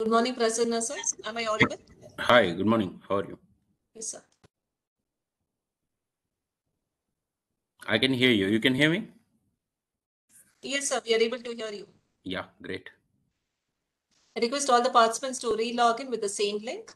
Good morning, Prasanna sir. Am I audible? Hi, good morning. How are you? Yes, sir. I can hear you. You can hear me? Yes, sir. We are able to hear you. Yeah, great. I request all the participants to re-log in with the same link.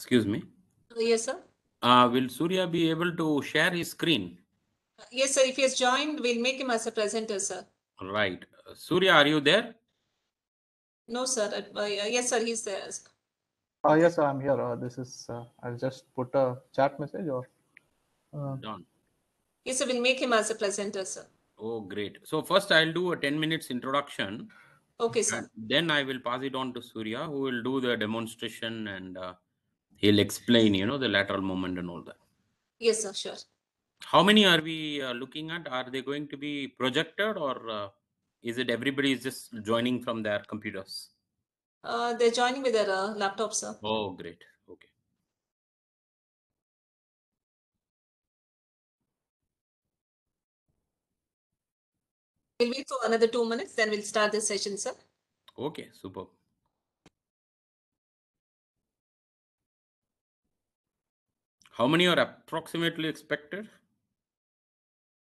Excuse me. Yes, sir. Uh, will Surya be able to share his screen? Yes, sir. If he has joined, we'll make him as a presenter, sir. All right. Uh, Surya, are you there? No, sir. Uh, uh yes, sir. He's there. Oh, yes, sir. I'm here. Uh, this is, uh, I'll just put a chat message or. Uh... Done. Yes, sir. We'll make him as a presenter, sir. Oh, great. So, first, I'll do a 10 minutes introduction. Okay, sir. Then I will pass it on to Surya, who will do the demonstration and. Uh, he'll explain you know the lateral movement and all that yes sir sure how many are we uh, looking at are they going to be projected or uh, is it everybody is just joining from their computers uh, they're joining with their uh, laptops sir oh great okay we'll wait for another two minutes then we'll start the session sir okay super How many are approximately expected?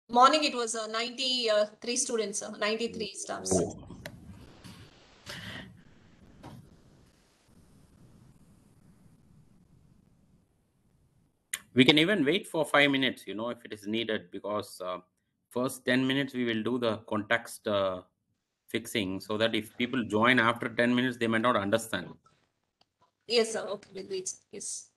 Morning it was uh, 93 uh, students, uh, 93 staffs. Oh. We can even wait for five minutes, you know, if it is needed, because uh, first 10 minutes we will do the context uh, fixing so that if people join after 10 minutes, they may not understand. Yes, sir. Okay, we'll wait. Yes.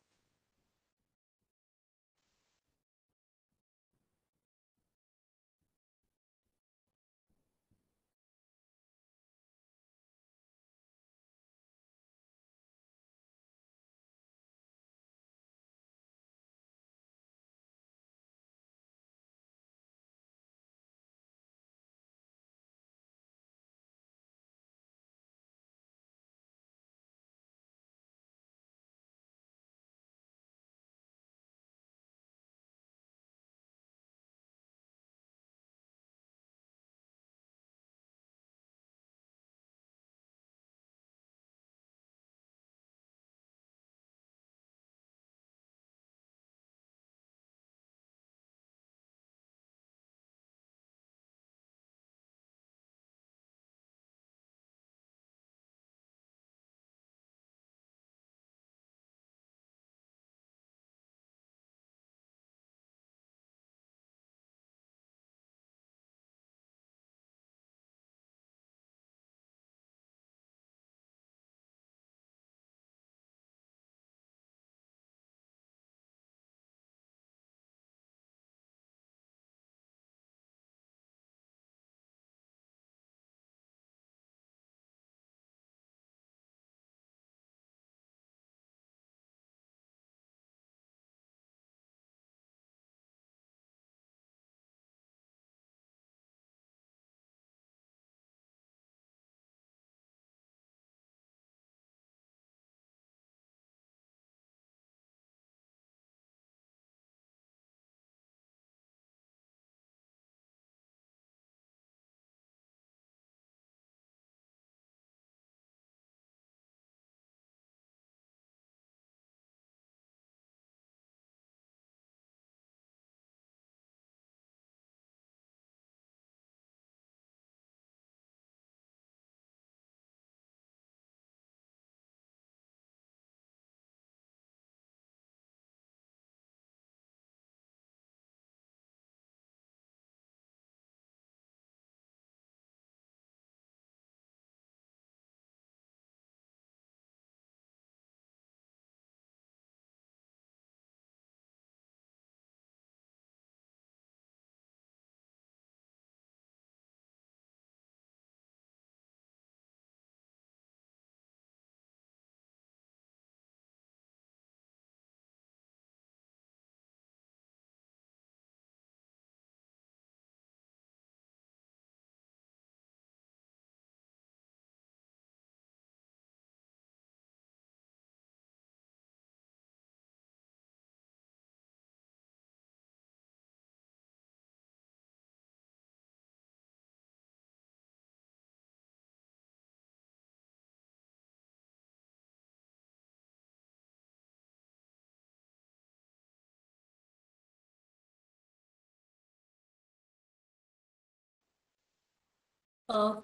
Uh,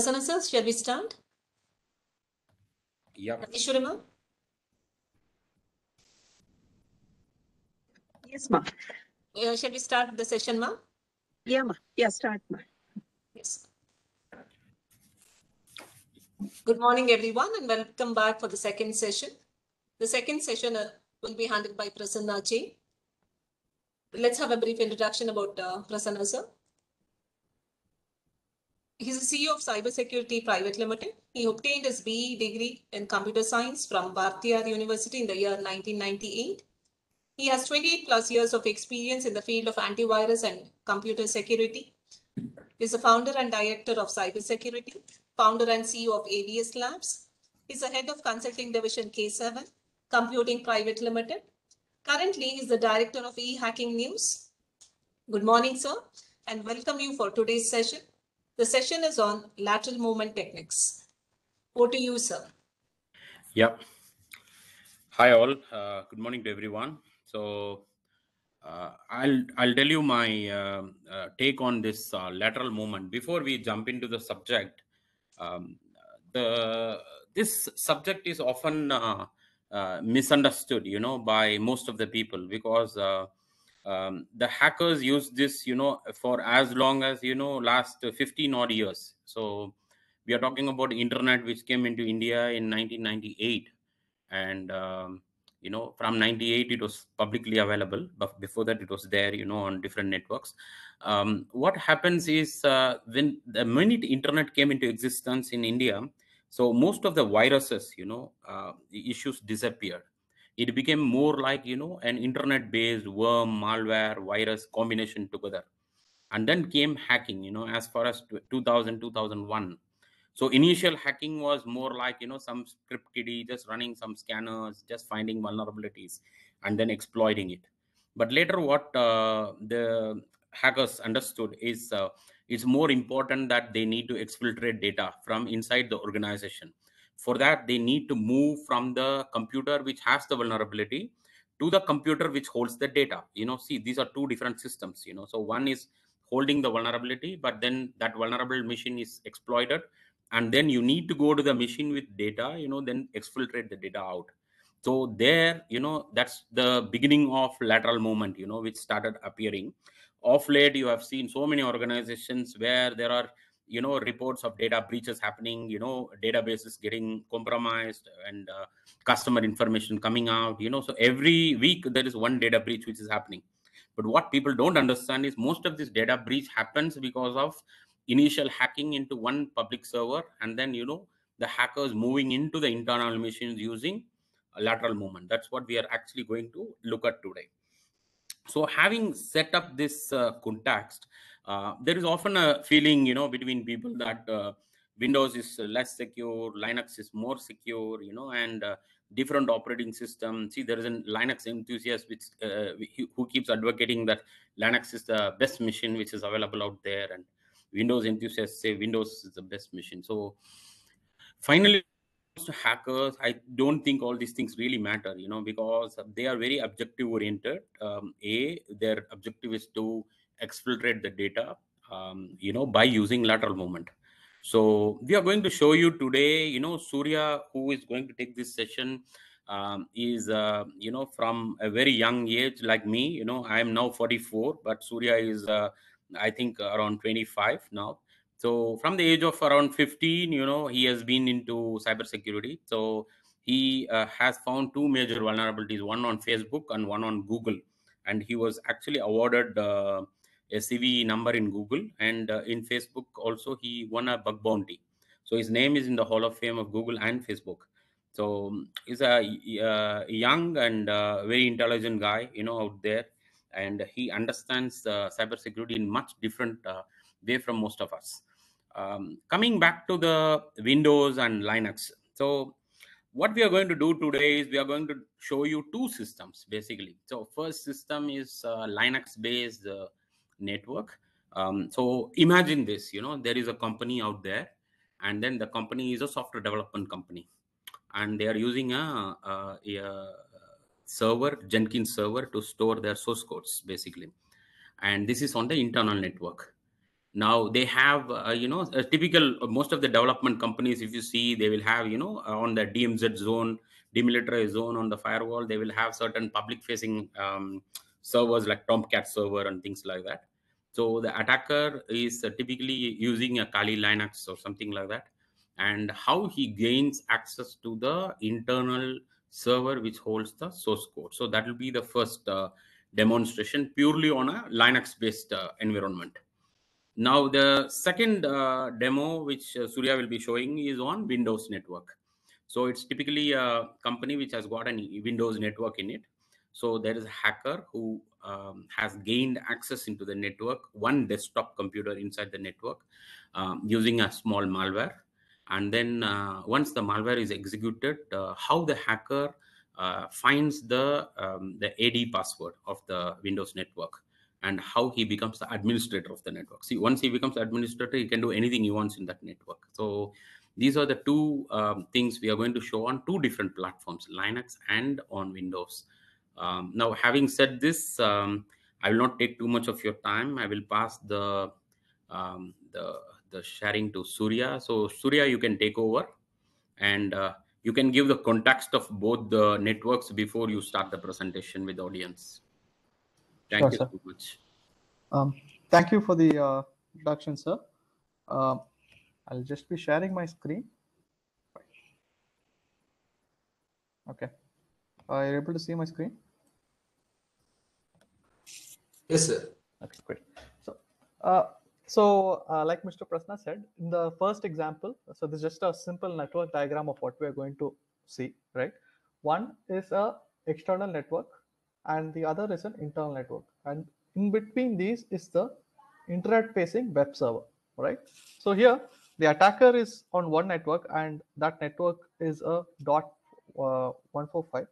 sir, shall we start? Yeah. Yes, ma'am. Uh, shall we start the session, ma'am? Yeah, ma'am. Yeah, start, ma'am. Yes. Good morning, everyone, and welcome back for the second session. The second session uh, will be handled by Prasanna J. Let's have a brief introduction about uh, Prasanna, sir. He's the CEO of Cybersecurity Private Limited. He obtained his BE degree in computer science from Bhartiyar University in the year 1998. He has 28 plus years of experience in the field of antivirus and computer security. He's the founder and director of cybersecurity, founder and CEO of AVS Labs. He's the head of consulting division K7, Computing Private Limited. Currently, he's the director of e-hacking news. Good morning, sir, and welcome you for today's session the session is on lateral movement techniques. Over to you, sir. Yep. Hi, all. Uh, good morning to everyone. So uh, I'll I'll tell you my um, uh, take on this uh, lateral movement before we jump into the subject. Um, the this subject is often uh, uh, misunderstood, you know, by most of the people because um, the hackers use this you know for as long as you know last 15 odd years so we are talking about internet which came into india in 1998 and um, you know from 98 it was publicly available but before that it was there you know on different networks um, what happens is uh, when the minute internet came into existence in india so most of the viruses you know uh, issues disappeared it became more like you know an internet based worm malware virus combination together and then came hacking you know as far as 2000 2001 so initial hacking was more like you know some script kiddie just running some scanners just finding vulnerabilities and then exploiting it but later what uh, the hackers understood is uh, it's more important that they need to exfiltrate data from inside the organization for that they need to move from the computer which has the vulnerability to the computer which holds the data you know see these are two different systems you know so one is holding the vulnerability but then that vulnerable machine is exploited and then you need to go to the machine with data you know then exfiltrate the data out so there you know that's the beginning of lateral movement you know which started appearing of late you have seen so many organizations where there are you know reports of data breaches happening you know databases getting compromised and uh, customer information coming out you know so every week there is one data breach which is happening but what people don't understand is most of this data breach happens because of initial hacking into one public server and then you know the hackers moving into the internal machines using lateral movement that's what we are actually going to look at today so having set up this uh, context uh, there is often a feeling, you know, between people that uh, Windows is less secure, Linux is more secure, you know, and uh, different operating system. See, there is a Linux enthusiast which uh, who keeps advocating that Linux is the best machine which is available out there, and Windows enthusiasts say Windows is the best machine. So finally, to hackers i don't think all these things really matter you know because they are very objective oriented um, a their objective is to exfiltrate the data um, you know by using lateral movement so we are going to show you today you know surya who is going to take this session um, is uh, you know from a very young age like me you know i am now 44 but surya is uh, i think around 25 now so from the age of around 15 you know he has been into cybersecurity so he uh, has found two major vulnerabilities one on facebook and one on google and he was actually awarded uh, SCV number in Google. And uh, in Facebook also, he won a bug bounty. So his name is in the Hall of Fame of Google and Facebook. So um, he's a uh, young and uh, very intelligent guy, you know, out there. And he understands uh, cybersecurity in much different uh, way from most of us. Um, coming back to the Windows and Linux. So what we are going to do today is we are going to show you two systems basically. So first system is Linux based network. Um, so imagine this, you know, there is a company out there, and then the company is a software development company, and they are using a, a, a server, Jenkins server, to store their source codes basically, and this is on the internal network. Now they have, uh, you know, a typical uh, most of the development companies. If you see, they will have, you know, uh, on the DMZ zone, demilitarized zone on the firewall, they will have certain public-facing um, servers like Tomcat server and things like that. So the attacker is typically using a Kali Linux or something like that. And how he gains access to the internal server which holds the source code. So that will be the first uh, demonstration purely on a Linux based uh, environment. Now, the second uh, demo which uh, Surya will be showing is on Windows Network. So it's typically a company which has got a Windows network in it. So there is a hacker who um, has gained access into the network, one desktop computer inside the network, um, using a small malware. And then uh, once the malware is executed, uh, how the hacker uh, finds the um, the AD password of the Windows network and how he becomes the administrator of the network. See, once he becomes administrator, he can do anything he wants in that network. So these are the two um, things we are going to show on two different platforms linux and on windows um, now, having said this, um, I will not take too much of your time. I will pass the um, the, the sharing to Surya. So, Surya, you can take over, and uh, you can give the context of both the networks before you start the presentation with the audience. Thank sure, you so much. Um, thank you for the uh, introduction, sir. Uh, I'll just be sharing my screen. Okay. Are you able to see my screen? Yes, sir. Okay, great. So, uh, so uh, like Mr. Prasna said, in the first example, so this is just a simple network diagram of what we are going to see, right? One is a external network and the other is an internal network. And in between these is the internet facing web server, right? So here the attacker is on one network and that network is a dot uh, 145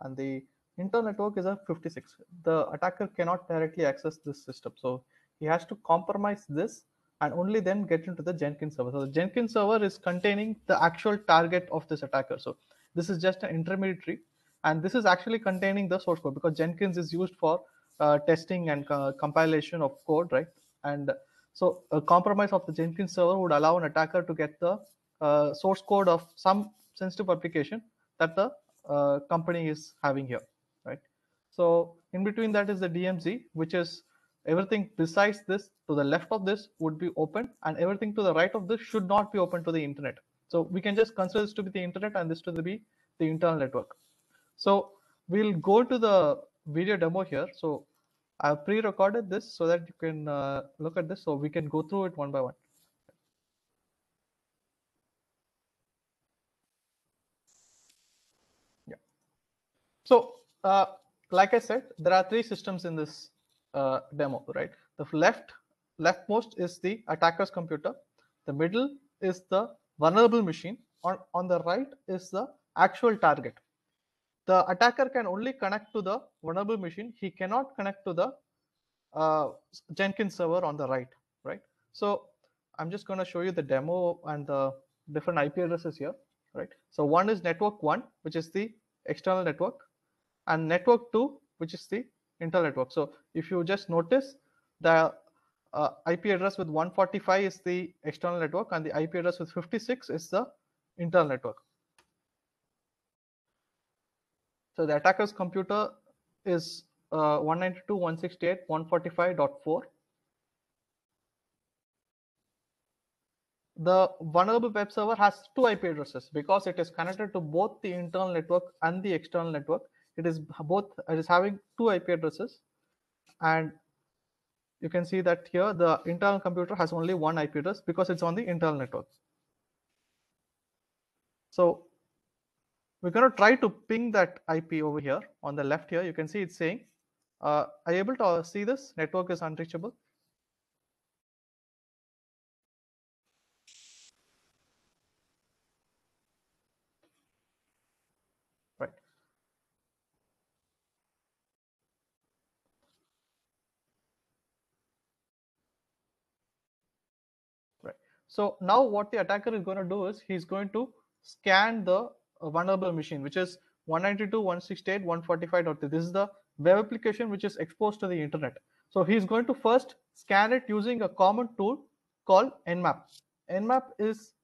and the Internet network is a 56. The attacker cannot directly access this system. So he has to compromise this and only then get into the Jenkins server. So the Jenkins server is containing the actual target of this attacker. So this is just an intermediary and this is actually containing the source code because Jenkins is used for uh, testing and uh, compilation of code, right? And so a compromise of the Jenkins server would allow an attacker to get the uh, source code of some sensitive application that the uh, company is having here. So in between that is the DMZ, which is everything besides this to the left of this would be open and everything to the right of this should not be open to the internet. So we can just consider this to be the internet and this to be the internal network. So we'll go to the video demo here. So I've pre-recorded this so that you can uh, look at this so we can go through it one by one. Yeah. So uh, like I said, there are three systems in this uh, demo, right? The left leftmost is the attacker's computer. The middle is the vulnerable machine. On, on the right is the actual target. The attacker can only connect to the vulnerable machine. He cannot connect to the uh, Jenkins server on the right, right? So I'm just going to show you the demo and the different IP addresses here, right? So one is network one, which is the external network and network 2 which is the internal network so if you just notice the uh, ip address with 145 is the external network and the ip address with 56 is the internal network so the attacker's computer is uh, 192.168.145.4 the vulnerable web server has two IP addresses because it is connected to both the internal network and the external network it is both it is having two ip addresses and you can see that here the internal computer has only one ip address because it's on the internal network so we're going to try to ping that ip over here on the left here you can see it's saying uh, are you able to see this network is unreachable So now what the attacker is going to do is he's going to scan the uh, vulnerable machine, which is 192.168.145.3. This is the web application which is exposed to the internet. So he's going to first scan it using a common tool called Nmap. Nmap is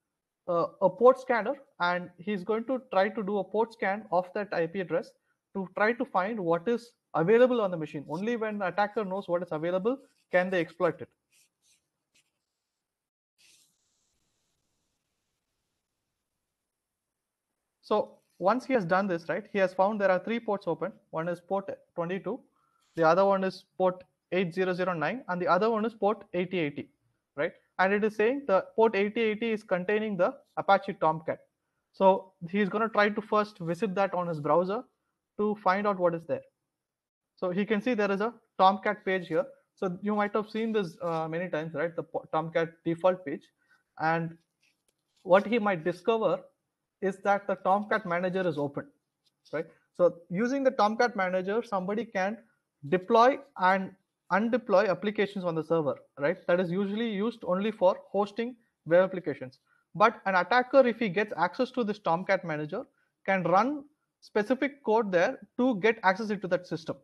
uh, a port scanner and he's going to try to do a port scan of that IP address to try to find what is available on the machine. Only when the attacker knows what is available can they exploit it. So once he has done this, right, he has found there are three ports open. One is port 22, the other one is port 8009, and the other one is port 8080, right? And it is saying the port 8080 is containing the Apache Tomcat. So he is going to try to first visit that on his browser to find out what is there. So he can see there is a Tomcat page here. So you might have seen this uh, many times, right? The Tomcat default page. And what he might discover is that the Tomcat manager is open, right? So using the Tomcat manager, somebody can deploy and undeploy applications on the server, right? That is usually used only for hosting web applications. But an attacker, if he gets access to this Tomcat manager, can run specific code there to get access into that system.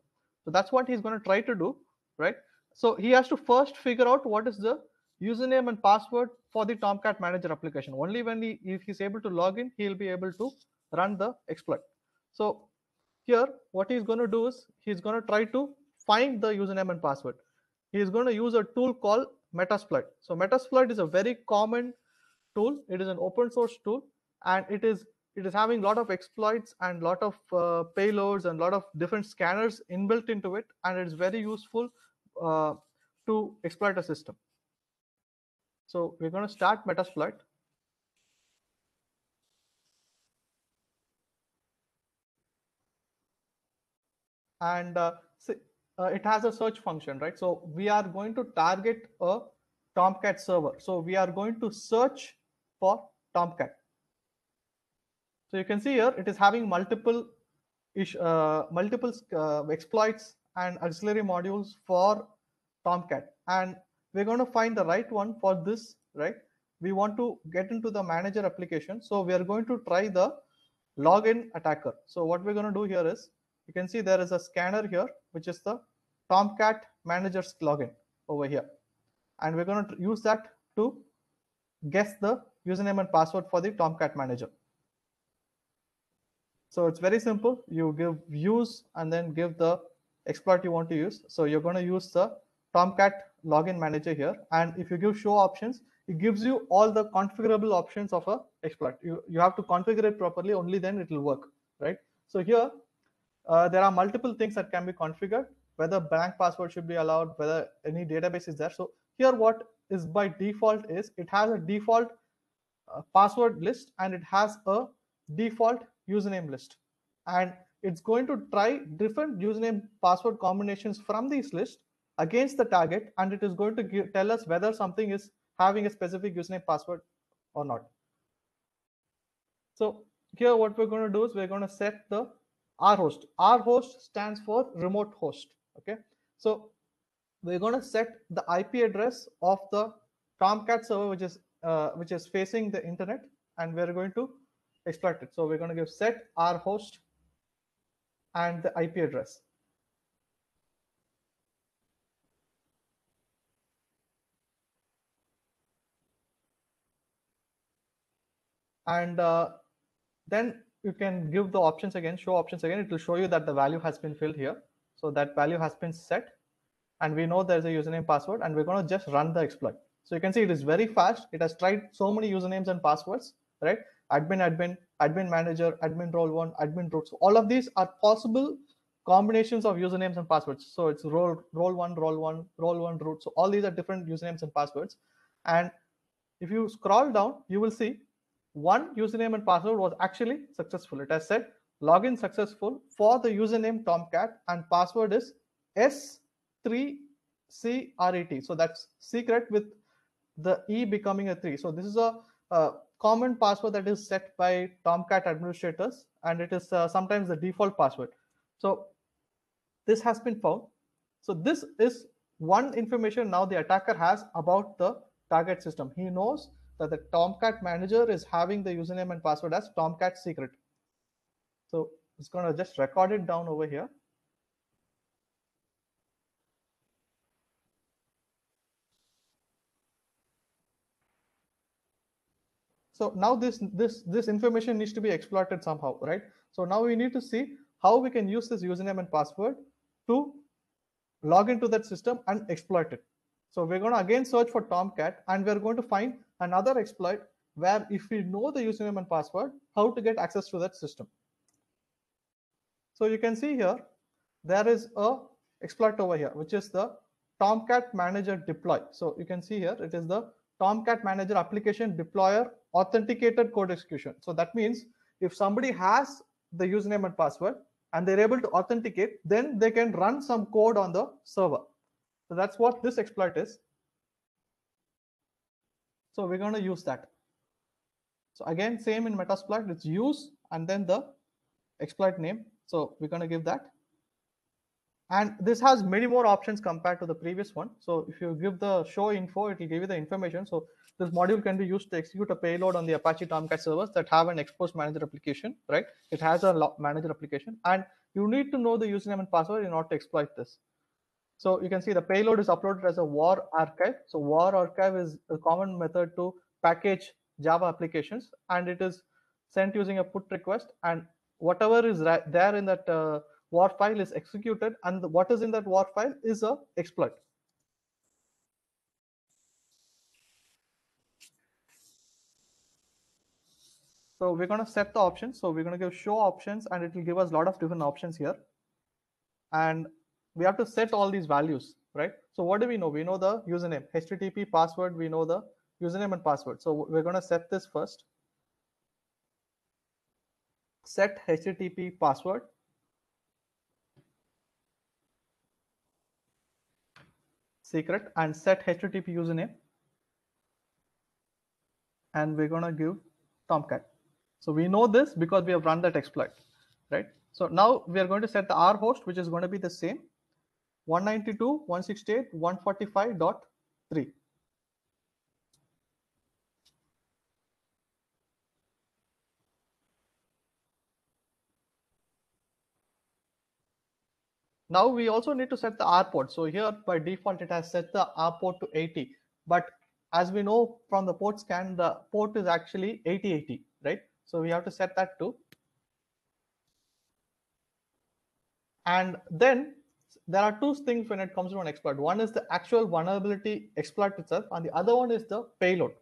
So that's what he's going to try to do, right? So he has to first figure out what is the username and password for the Tomcat Manager application. Only when he, if he's able to log in, he'll be able to run the exploit. So here, what he's going to do is he's going to try to find the username and password. He is going to use a tool called Metasploit. So Metasploit is a very common tool. It is an open source tool, and it is it is having a lot of exploits and a lot of uh, payloads and a lot of different scanners inbuilt into it, and it's very useful uh, to exploit a system. So we're going to start Metasploit. And uh, uh, it has a search function, right? So we are going to target a Tomcat server. So we are going to search for Tomcat. So you can see here it is having multiple uh, multiple uh, exploits and auxiliary modules for Tomcat. And we're going to find the right one for this, right? We want to get into the manager application. So we are going to try the login attacker. So what we're going to do here is you can see there is a scanner here, which is the Tomcat managers login over here. And we're going to use that to guess the username and password for the Tomcat manager. So it's very simple. You give use and then give the exploit you want to use. So you're going to use the Tomcat login manager here. And if you give show options, it gives you all the configurable options of a exploit. You, you have to configure it properly, only then it will work, right? So here, uh, there are multiple things that can be configured, whether blank password should be allowed, whether any database is there. So here what is by default is it has a default uh, password list and it has a default username list. And it's going to try different username password combinations from these list against the target and it is going to give, tell us whether something is having a specific username password or not. So here what we're going to do is we're going to set the R host. R host stands for remote host. Okay. So we're going to set the IP address of the Tomcat server, which is uh, which is facing the internet, and we're going to exploit it. So we're going to give set R host and the IP address. And uh, then you can give the options again, show options again. It will show you that the value has been filled here. So that value has been set. And we know there's a username password and we're going to just run the exploit. So you can see it is very fast. It has tried so many usernames and passwords, right? Admin, admin, admin manager, admin role one, admin root. So all of these are possible combinations of usernames and passwords. So it's role, role one, role one, role one root. So all these are different usernames and passwords. And if you scroll down, you will see one username and password was actually successful. It has said login successful for the username Tomcat and password is S3CRET. So that's secret with the E becoming a three. So this is a, a common password that is set by Tomcat administrators and it is uh, sometimes the default password. So this has been found. So this is one information now the attacker has about the target system. He knows that the Tomcat manager is having the username and password as Tomcat secret. So it's going to just record it down over here. So now this this this information needs to be exploited somehow, right? So now we need to see how we can use this username and password to log into that system and exploit it. So we're going to again search for Tomcat and we're going to find another exploit where if we know the username and password, how to get access to that system. So you can see here, there is a exploit over here, which is the Tomcat Manager Deploy. So you can see here, it is the Tomcat Manager Application Deployer Authenticated Code Execution. So that means if somebody has the username and password and they're able to authenticate, then they can run some code on the server. So that's what this exploit is. So we're going to use that. So again, same in Metasploit, it's use and then the exploit name. So we're going to give that. And this has many more options compared to the previous one. So if you give the show info, it will give you the information. So this module can be used to execute a payload on the Apache Tomcat servers that have an exposed manager application, right? It has a manager application. And you need to know the username and password in order to exploit this. So you can see the payload is uploaded as a WAR archive. So WAR archive is a common method to package Java applications, and it is sent using a put request. And whatever is there in that uh, WAR file is executed, and what is in that WAR file is a exploit. So we're going to set the options. So we're going to give show options and it will give us a lot of different options here. And we have to set all these values, right? So what do we know? We know the username, HTTP password, we know the username and password. So we're going to set this first. Set HTTP password. secret and set http username and we're going to give tomcat so we know this because we have run that exploit right so now we are going to set the r host which is going to be the same 192.168.145.3. Now we also need to set the R port. So here by default, it has set the R port to 80. But as we know from the port scan, the port is actually 8080, right? So we have to set that to. And then there are two things when it comes to an exploit. One is the actual vulnerability exploit itself, and the other one is the payload.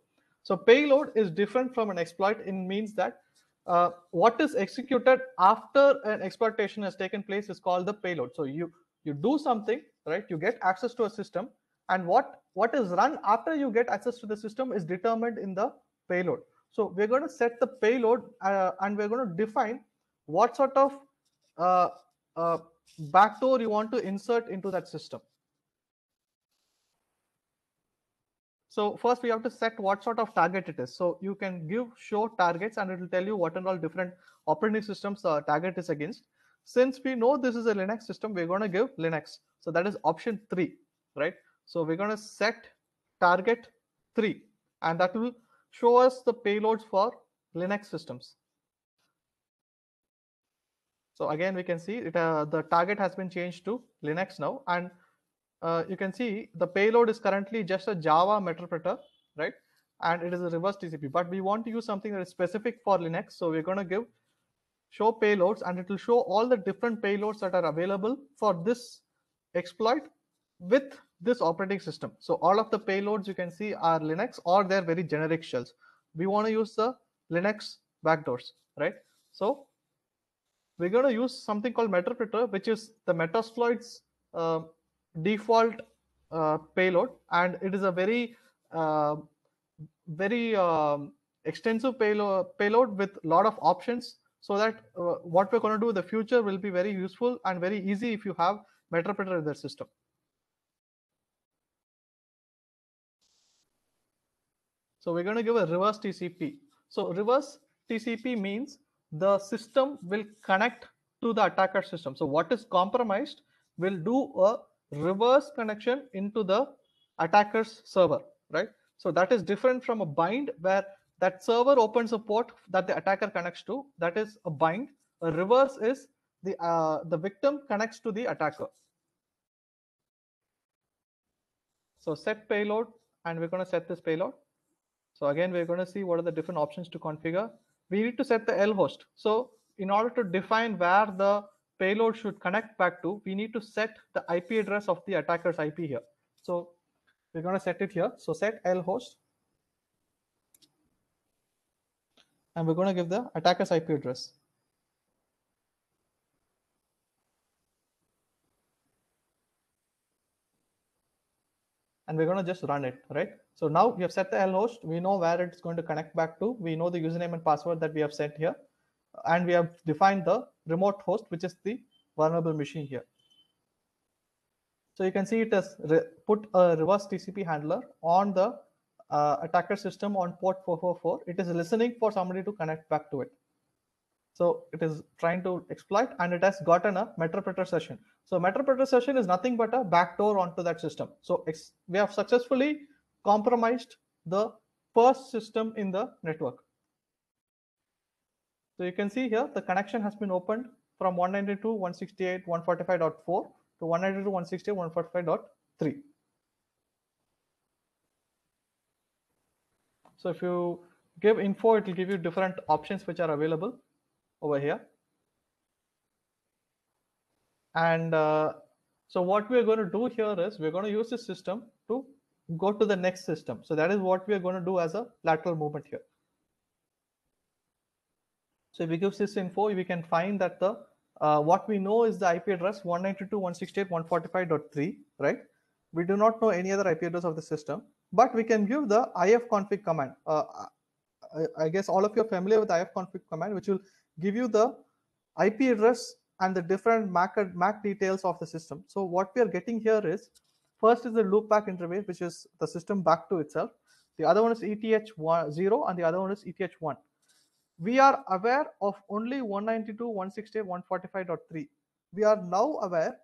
So payload is different from an exploit in means that uh, what is executed after an exploitation has taken place is called the payload. So you you do something, right? You get access to a system, and what what is run after you get access to the system is determined in the payload. So we're going to set the payload, uh, and we're going to define what sort of uh, uh backdoor you want to insert into that system. So first we have to set what sort of target it is. So you can give show targets and it will tell you what and all different operating systems uh, target is against. Since we know this is a Linux system, we're going to give Linux. So that is option three, right? So we're going to set target three and that will show us the payloads for Linux systems. So again, we can see it, uh, the target has been changed to Linux now. And uh, you can see the payload is currently just a Java interpreter, right? And it is a reverse TCP, but we want to use something that is specific for Linux. So we're going to give show payloads and it will show all the different payloads that are available for this exploit with this operating system. So all of the payloads you can see are Linux or they're very generic shells. We want to use the Linux backdoors, right? So we're going to use something called Meterpreter, which is the Metasploit's uh, default uh, payload. And it is a very, uh, very um, extensive payload, payload with a lot of options. So that uh, what we're going to do in the future will be very useful and very easy if you have Meterpreter in the system. So we're going to give a reverse TCP. So reverse TCP means the system will connect to the attacker system. So what is compromised will do a reverse connection into the attacker's server, right? So that is different from a bind where that server opens a port that the attacker connects to. That is a bind. A reverse is the uh, the victim connects to the attacker. So set payload, and we're going to set this payload. So again, we're going to see what are the different options to configure we need to set the L host. So in order to define where the payload should connect back to, we need to set the IP address of the attacker's IP here. So we're going to set it here. So set L host. And we're going to give the attacker's IP address. and we're going to just run it, right? So now we have set the L host. We know where it's going to connect back to. We know the username and password that we have sent here. And we have defined the remote host, which is the vulnerable machine here. So you can see it has put a reverse TCP handler on the uh, attacker system on port 444. It is listening for somebody to connect back to it. So it is trying to exploit and it has gotten a metropreter session. So metropreter session is nothing but a backdoor onto that system. So we have successfully compromised the first system in the network. So you can see here the connection has been opened from 192.168.145.4 to 192.168.145.3. So if you give info, it will give you different options which are available over here. And uh, so what we're going to do here is we're going to use this system to go to the next system. So that is what we are going to do as a lateral movement here. So if we give this info, we can find that the uh, what we know is the IP address 192.168.145.3, right? We do not know any other IP address of the system, but we can give the ifconfig command. Uh, I, I guess all of you are familiar with ifconfig command, which will give you the IP address and the different MAC, MAC details of the system. So what we are getting here is, first is the loopback interface, which is the system back to itself. The other one is ETH0 and the other one is ETH1. We are aware of only 192.168.145.3. We are now aware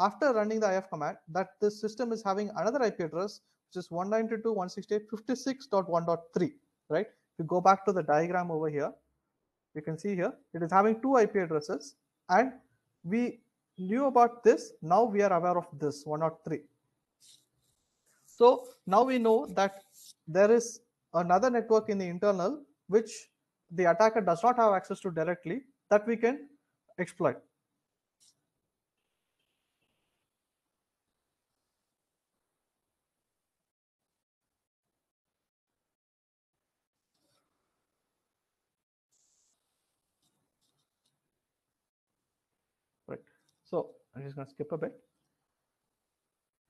after running the IF command that this system is having another IP address, which is 192.168.56.1.3, right? If you go back to the diagram over here, you can see here it is having two IP addresses and we knew about this now we are aware of this 103 so now we know that there is another network in the internal which the attacker does not have access to directly that we can exploit So I'm just going to skip a bit.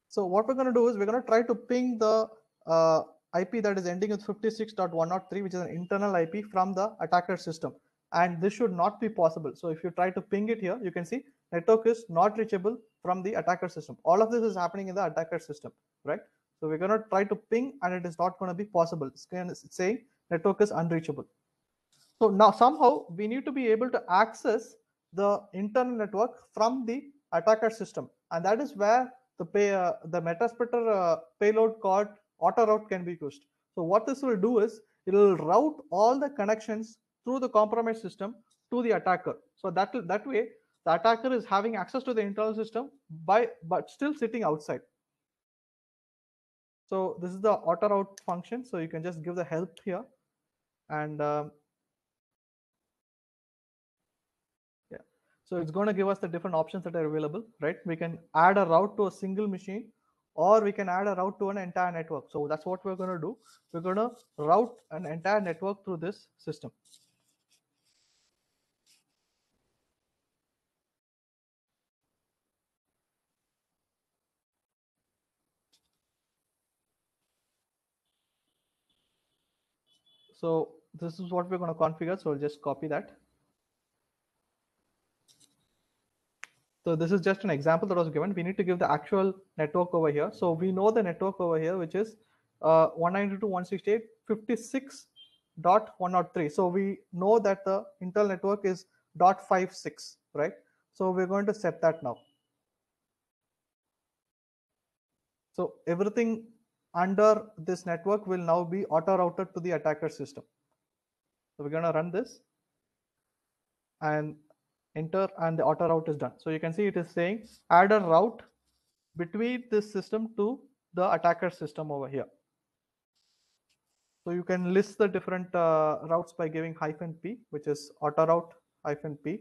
So what we're going to do is we're going to try to ping the uh, IP that is ending with 56.103, which is an internal IP from the attacker system. And this should not be possible. So if you try to ping it here, you can see network is not reachable from the attacker system. All of this is happening in the attacker system, right? So we're going to try to ping and it is not going to be possible. It's saying network is unreachable. So now somehow we need to be able to access the internal network from the attacker system and that is where the pay, uh, the metasplitter uh, payload called auto route can be used so what this will do is it will route all the connections through the compromised system to the attacker so that that way the attacker is having access to the internal system by but still sitting outside so this is the auto route function so you can just give the help here and um, So it's going to give us the different options that are available, right? We can add a route to a single machine or we can add a route to an entire network. So that's what we're going to do. We're going to route an entire network through this system. So this is what we're going to configure. So I'll just copy that. So this is just an example that was given. We need to give the actual network over here. So we know the network over here, which is uh, 192.168.56.103. So we know that the Intel network is dot five six, right? So we're going to set that now. So everything under this network will now be auto routed to the attacker system. So we're going to run this and enter and the auto route is done. So you can see it is saying add a route between this system to the attacker system over here. So you can list the different uh, routes by giving hyphen p, which is auto route hyphen p.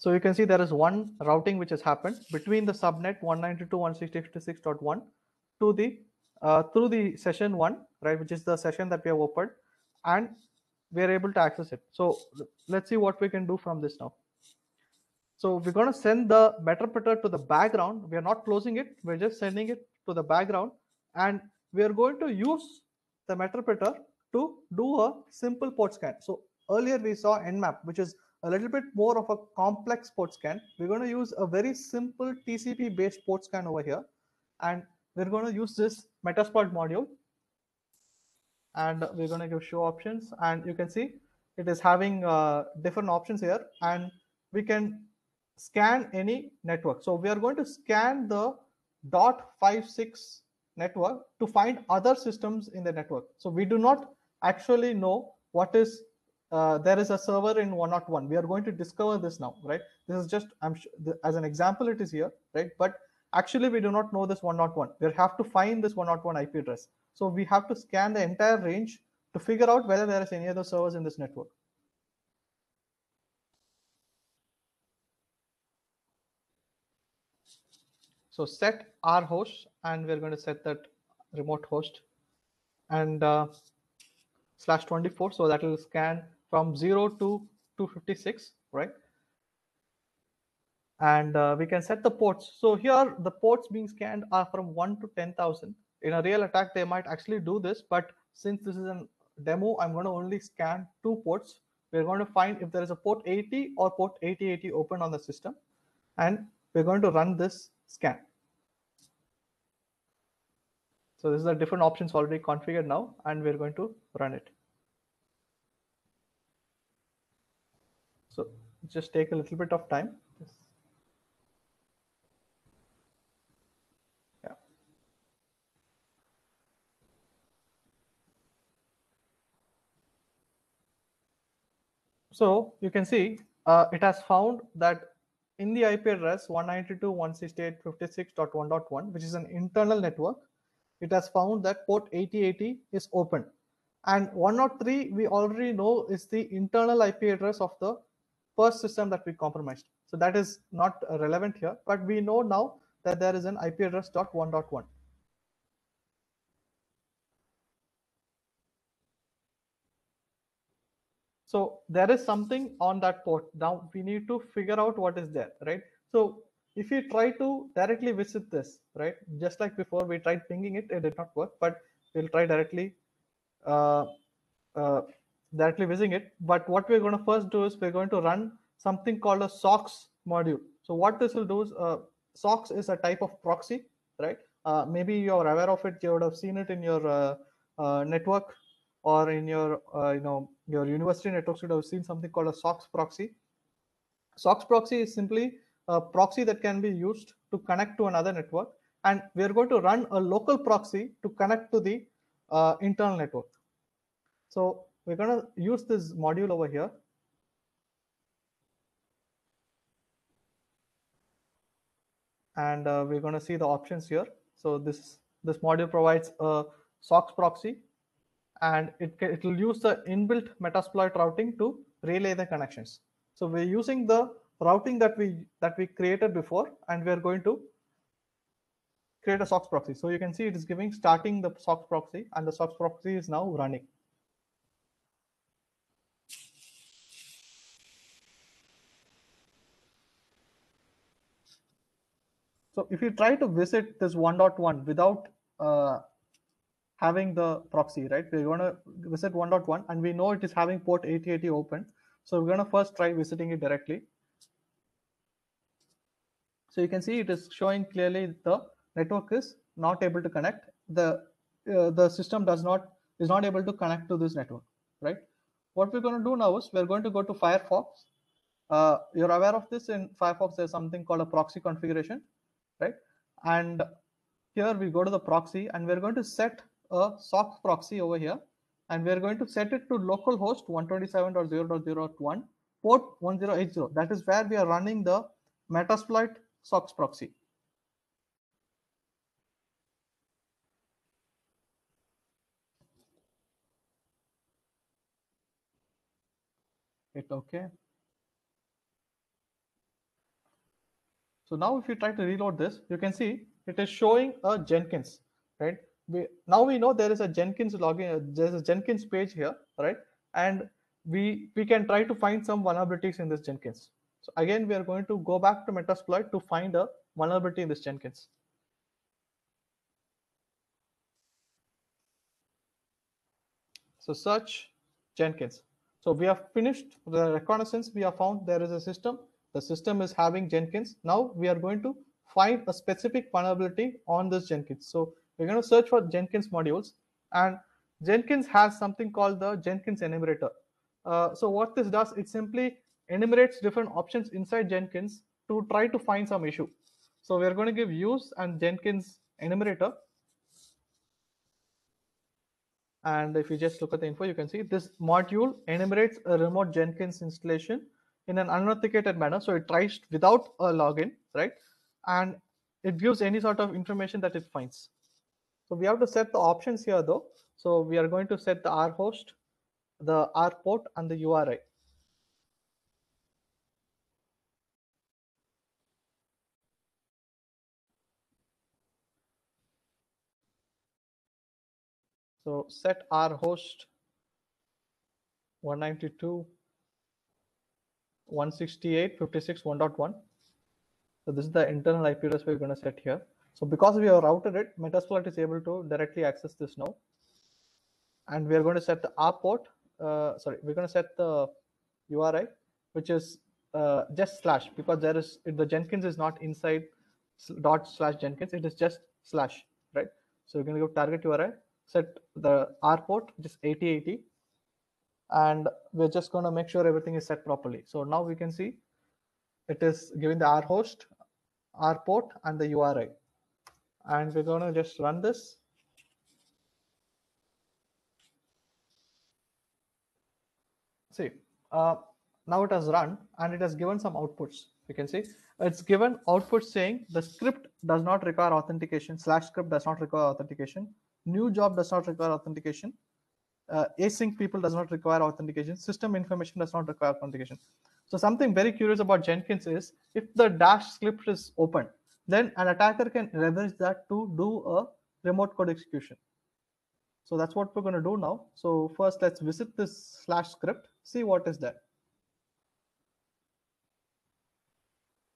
So you can see there is one routing which has happened between the subnet 192.168.6.1 to the uh, through the session one, right, which is the session that we have opened, and we are able to access it. So let's see what we can do from this now. So we're going to send the meterpreter to the background. We are not closing it. We're just sending it to the background, and we are going to use the meterpreter to do a simple port scan. So earlier we saw Nmap, which is a little bit more of a complex port scan. We're going to use a very simple TCP based port scan over here. And we're going to use this Metasploit module. And we're going to give show options. And you can see it is having uh, different options here. And we can scan any network. So we are going to scan the dot five six network to find other systems in the network. So we do not actually know what is uh, there is a server in 101. We are going to discover this now, right? This is just I'm the, as an example, it is here, right? But actually, we do not know this 101. We have to find this 101 IP address. So we have to scan the entire range to figure out whether there is any other servers in this network. So set our host, and we're going to set that remote host and uh, slash 24. So that will scan from 0 to 256, right? And uh, we can set the ports. So here the ports being scanned are from 1 to 10,000. In a real attack, they might actually do this, but since this is a demo, I'm going to only scan two ports. We're going to find if there is a port 80 or port 8080 open on the system, and we're going to run this scan. So this is the different options already configured now, and we're going to run it. So just take a little bit of time. Yeah. So you can see uh, it has found that in the IP address 192.168.56.1.1, which is an internal network, it has found that port 8080 is open. And 103, we already know is the internal IP address of the first system that we compromised. So that is not relevant here, but we know now that there is an IP address dot one dot one. So there is something on that port. Now we need to figure out what is there, right? So if you try to directly visit this, right? Just like before, we tried pinging it, it did not work, but we'll try directly uh, uh, directly using it. But what we're going to first do is we're going to run something called a socks module. So what this will do is uh, socks is a type of proxy, right? Uh, maybe you're aware of it. You would have seen it in your uh, uh network or in your, uh, you know, your university networks would have seen something called a socks proxy. Socks proxy is simply a proxy that can be used to connect to another network. And we are going to run a local proxy to connect to the uh, internal network. So we're going to use this module over here. And uh, we're going to see the options here. So this, this module provides a SOX proxy and it it will use the inbuilt metasploit routing to relay the connections. So we're using the routing that we that we created before, and we're going to create a SOX proxy. So you can see it is giving starting the SOX proxy, and the SOX proxy is now running. if you try to visit this 1.1 without uh, having the proxy, right? We're going to visit 1.1 and we know it is having port 8080 open. So we're going to first try visiting it directly. So you can see it is showing clearly the network is not able to connect. The uh, the system does not is not able to connect to this network, right? What we're going to do now is we're going to go to Firefox. Uh, you're aware of this in Firefox. There's something called a proxy configuration right? And here we go to the proxy and we're going to set a SOCK proxy over here. And we're going to set it to localhost 127.0.0.1 port 1080. That is where we are running the Metasploit SOCKS proxy. Hit OK. So now if you try to reload this, you can see it is showing a Jenkins, right? We, now we know there is a Jenkins login, uh, there's a Jenkins page here, right? And we we can try to find some vulnerabilities in this Jenkins. So again, we are going to go back to Metasploit to find a vulnerability in this Jenkins. So search Jenkins. So we have finished the reconnaissance. We have found there is a system the system is having Jenkins. Now we are going to find a specific vulnerability on this Jenkins. So we're going to search for Jenkins modules and Jenkins has something called the Jenkins enumerator. Uh, so what this does, it simply enumerates different options inside Jenkins to try to find some issue. So we're going to give use and Jenkins enumerator. And if you just look at the info, you can see this module enumerates a remote Jenkins installation in an unauthenticated manner. So it tries without a login, right? And it gives any sort of information that it finds. So we have to set the options here though. So we are going to set the R host, the R port and the URI. So set R host 192 168.56.1.1. So this is the internal IP address we're going to set here. So because we have routed it, Metasploit is able to directly access this now. And we are going to set the R port, uh, sorry, we're going to set the URI, which is uh, just slash because there is the Jenkins is not inside dot slash Jenkins. It is just slash, right? So we're going to go target URI, set the R port, which is 8080, and we're just going to make sure everything is set properly. So now we can see it is giving the R host, R port, and the URI. And we're going to just run this. See, uh, now it has run and it has given some outputs. You can see it's given output saying the script does not require authentication, slash script does not require authentication, new job does not require authentication, uh, async people does not require authentication. System information does not require authentication. So something very curious about Jenkins is if the dash script is open, then an attacker can leverage that to do a remote code execution. So that's what we're going to do now. So first, let's visit this slash script, see what is there.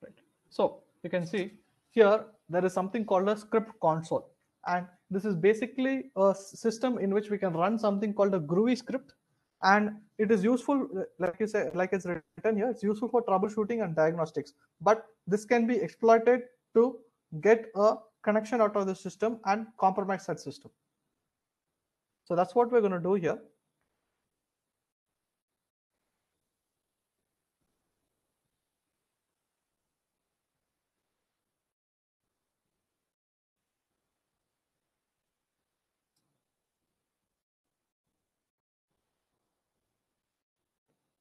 Right. So you can see here, there is something called a script console. And this is basically a system in which we can run something called a Groovy script. And it is useful, like you say, like it's written here, it's useful for troubleshooting and diagnostics. But this can be exploited to get a connection out of the system and compromise that system. So that's what we're going to do here.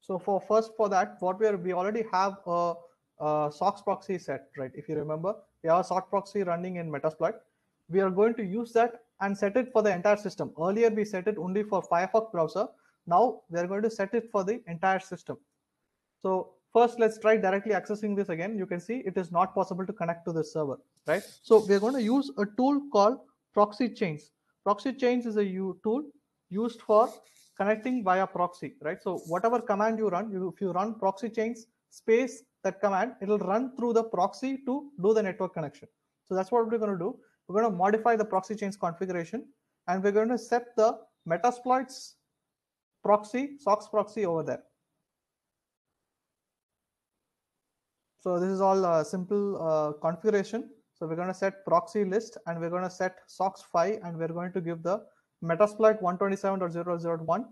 So for first for that, what we are, we already have a, a socks proxy set, right? If you remember, we have a SOX proxy running in Metasploit. We are going to use that and set it for the entire system. Earlier, we set it only for Firefox browser. Now we are going to set it for the entire system. So first, let's try directly accessing this again. You can see it is not possible to connect to this server, right? So we're going to use a tool called proxy chains. Proxy chains is a tool used for connecting via proxy, right? So whatever command you run, you, if you run proxy chains space that command, it'll run through the proxy to do the network connection. So that's what we're going to do. We're going to modify the proxy chains configuration and we're going to set the metasploits proxy, socks proxy over there. So this is all a uh, simple uh, configuration. So we're going to set proxy list and we're going to set socks 5 and we're going to give the metasploit 127.0.0.1.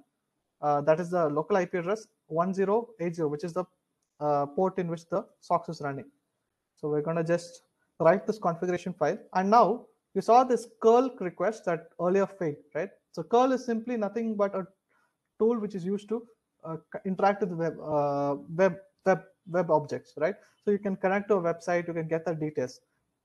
Uh, that is the local IP address 1080, which is the uh, port in which the SOX is running. So we're going to just write this configuration file. And now you saw this curl request that earlier failed, right? So curl is simply nothing but a tool which is used to uh, interact with web, uh, web, web, web objects, right? So you can connect to a website, you can get the details.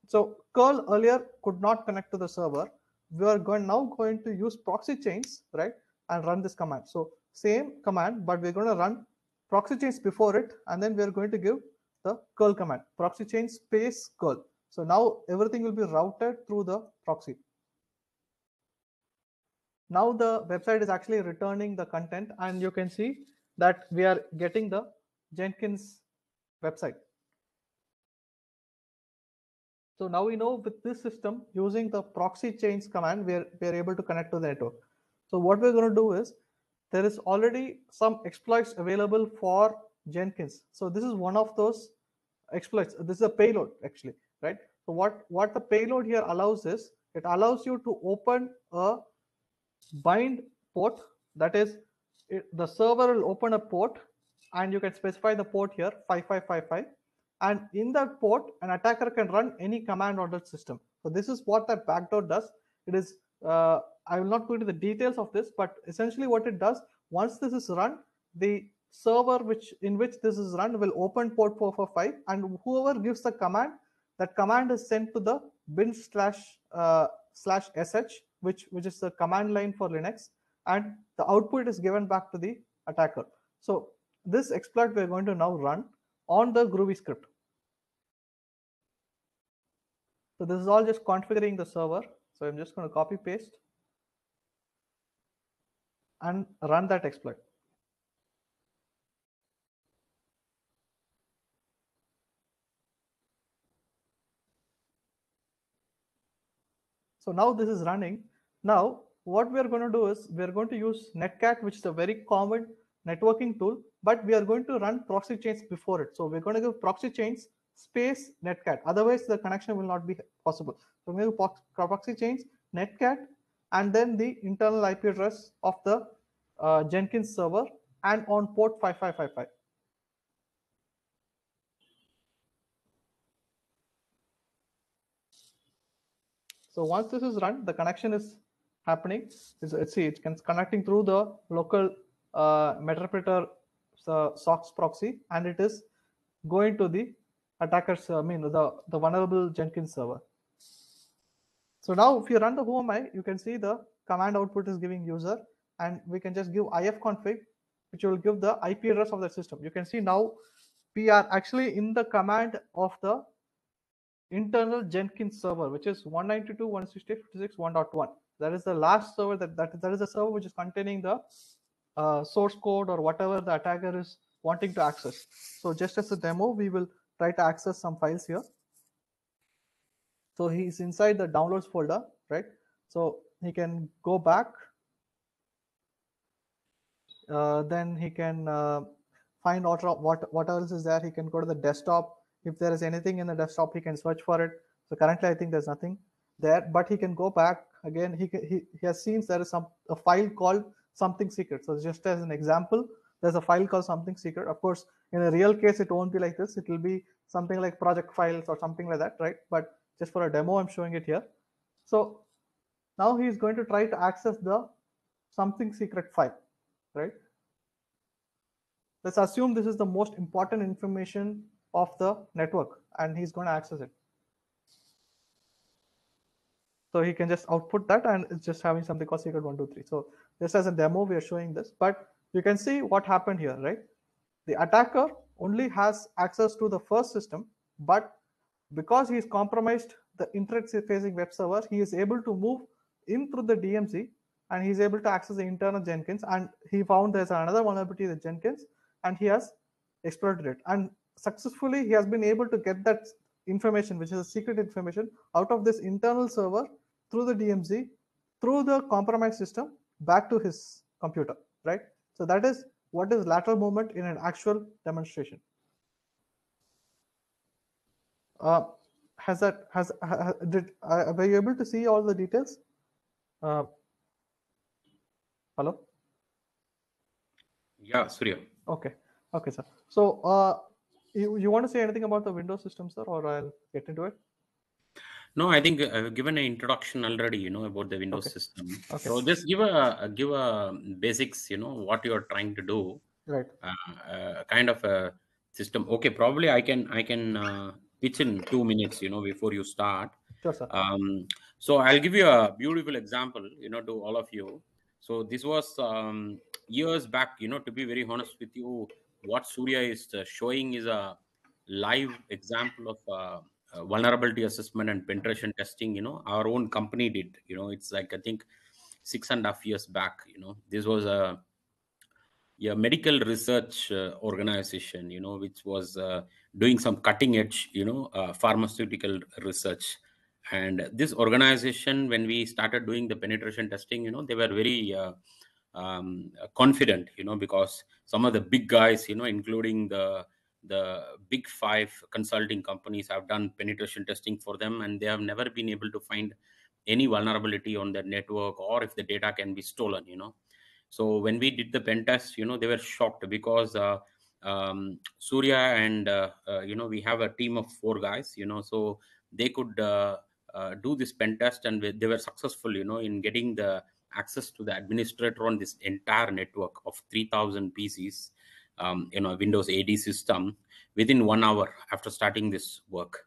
So curl earlier could not connect to the server we are going now going to use proxy chains, right? And run this command. So same command, but we're going to run proxy chains before it, and then we're going to give the curl command, proxy chain space curl. So now everything will be routed through the proxy. Now the website is actually returning the content and you can see that we are getting the Jenkins website. So now we know with this system using the proxy change command, we're, we're able to connect to the network. So what we're going to do is there is already some exploits available for Jenkins. So this is one of those exploits. This is a payload actually, right? So what, what the payload here allows is it allows you to open a bind port. That is it, the server will open a port and you can specify the port here 5555 and in that port, an attacker can run any command on that system. So this is what that backdoor does. It is, uh, I will not go into the details of this, but essentially what it does, once this is run, the server which in which this is run will open port 445 and whoever gives the command, that command is sent to the bin slash uh, slash sh, which, which is the command line for Linux and the output is given back to the attacker. So this exploit we're going to now run on the Groovy script. So this is all just configuring the server. So I'm just going to copy paste and run that exploit. So now this is running. Now what we are going to do is we are going to use Netcat, which is a very common networking tool but we are going to run proxy chains before it. So we're going to give proxy chains space netcat. Otherwise, the connection will not be possible. So we're going to proxy chains netcat and then the internal IP address of the uh, Jenkins server and on port 5555. So once this is run, the connection is happening. It's, see; it's connecting through the local uh, uh, socks proxy and it is going to the attacker's, uh, I mean, the, the vulnerable Jenkins server. So now if you run the whoami, you can see the command output is giving user and we can just give ifconfig, which will give the IP address of the system. You can see now we are actually in the command of the internal Jenkins server, which is 192.168.56.1.1. That is the last server that, that that is the server which is containing the uh, source code or whatever the attacker is wanting to access. So just as a demo, we will try to access some files here. So he's inside the downloads folder, right? So he can go back. Uh, then he can uh, find what, what, what else is there. He can go to the desktop. If there is anything in the desktop, he can search for it. So currently, I think there's nothing there, but he can go back again. He, he, he has seen there is some a file called something secret. So just as an example, there's a file called something secret. Of course, in a real case, it won't be like this. It will be something like project files or something like that, right? But just for a demo, I'm showing it here. So now he's going to try to access the something secret file, right? Let's assume this is the most important information of the network and he's going to access it. So he can just output that and it's just having something called secret123. So just as a demo, we are showing this, but you can see what happened here, right? The attacker only has access to the first system, but because he's compromised the internet-facing web server, he is able to move in through the DMZ and he's able to access the internal Jenkins. And he found there's another vulnerability, the Jenkins, and he has exploited it. And successfully, he has been able to get that information, which is a secret information, out of this internal server through the DMZ, through the compromised system, back to his computer, right? So that is what is lateral movement in an actual demonstration. Uh, has that has, has did uh, were you able to see all the details? Uh, hello. Yeah, Surya. Okay. Okay, sir. So uh, you you want to say anything about the Windows system, sir, or I'll get into it. No, I think I've uh, given an introduction already, you know, about the Windows okay. system. Okay. So just give a give a basics, you know, what you're trying to do. Right. Uh, uh, kind of a system. Okay, probably I can I can uh, pitch in two minutes, you know, before you start. Sure, sir. Um, so I'll give you a beautiful example, you know, to all of you. So this was um, years back, you know, to be very honest with you, what Surya is uh, showing is a live example of uh, vulnerability assessment and penetration testing you know our own company did you know it's like i think six and a half years back you know this was a yeah medical research uh, organization you know which was uh, doing some cutting edge you know uh, pharmaceutical research and this organization when we started doing the penetration testing you know they were very uh, um, confident you know because some of the big guys you know including the the big five consulting companies have done penetration testing for them and they have never been able to find any vulnerability on their network or if the data can be stolen you know so when we did the pen test you know they were shocked because uh, um, surya and uh, uh, you know we have a team of four guys you know so they could uh, uh, do this pen test and they were successful you know in getting the access to the administrator on this entire network of 3000 pcs um, you know Windows AD system within one hour after starting this work.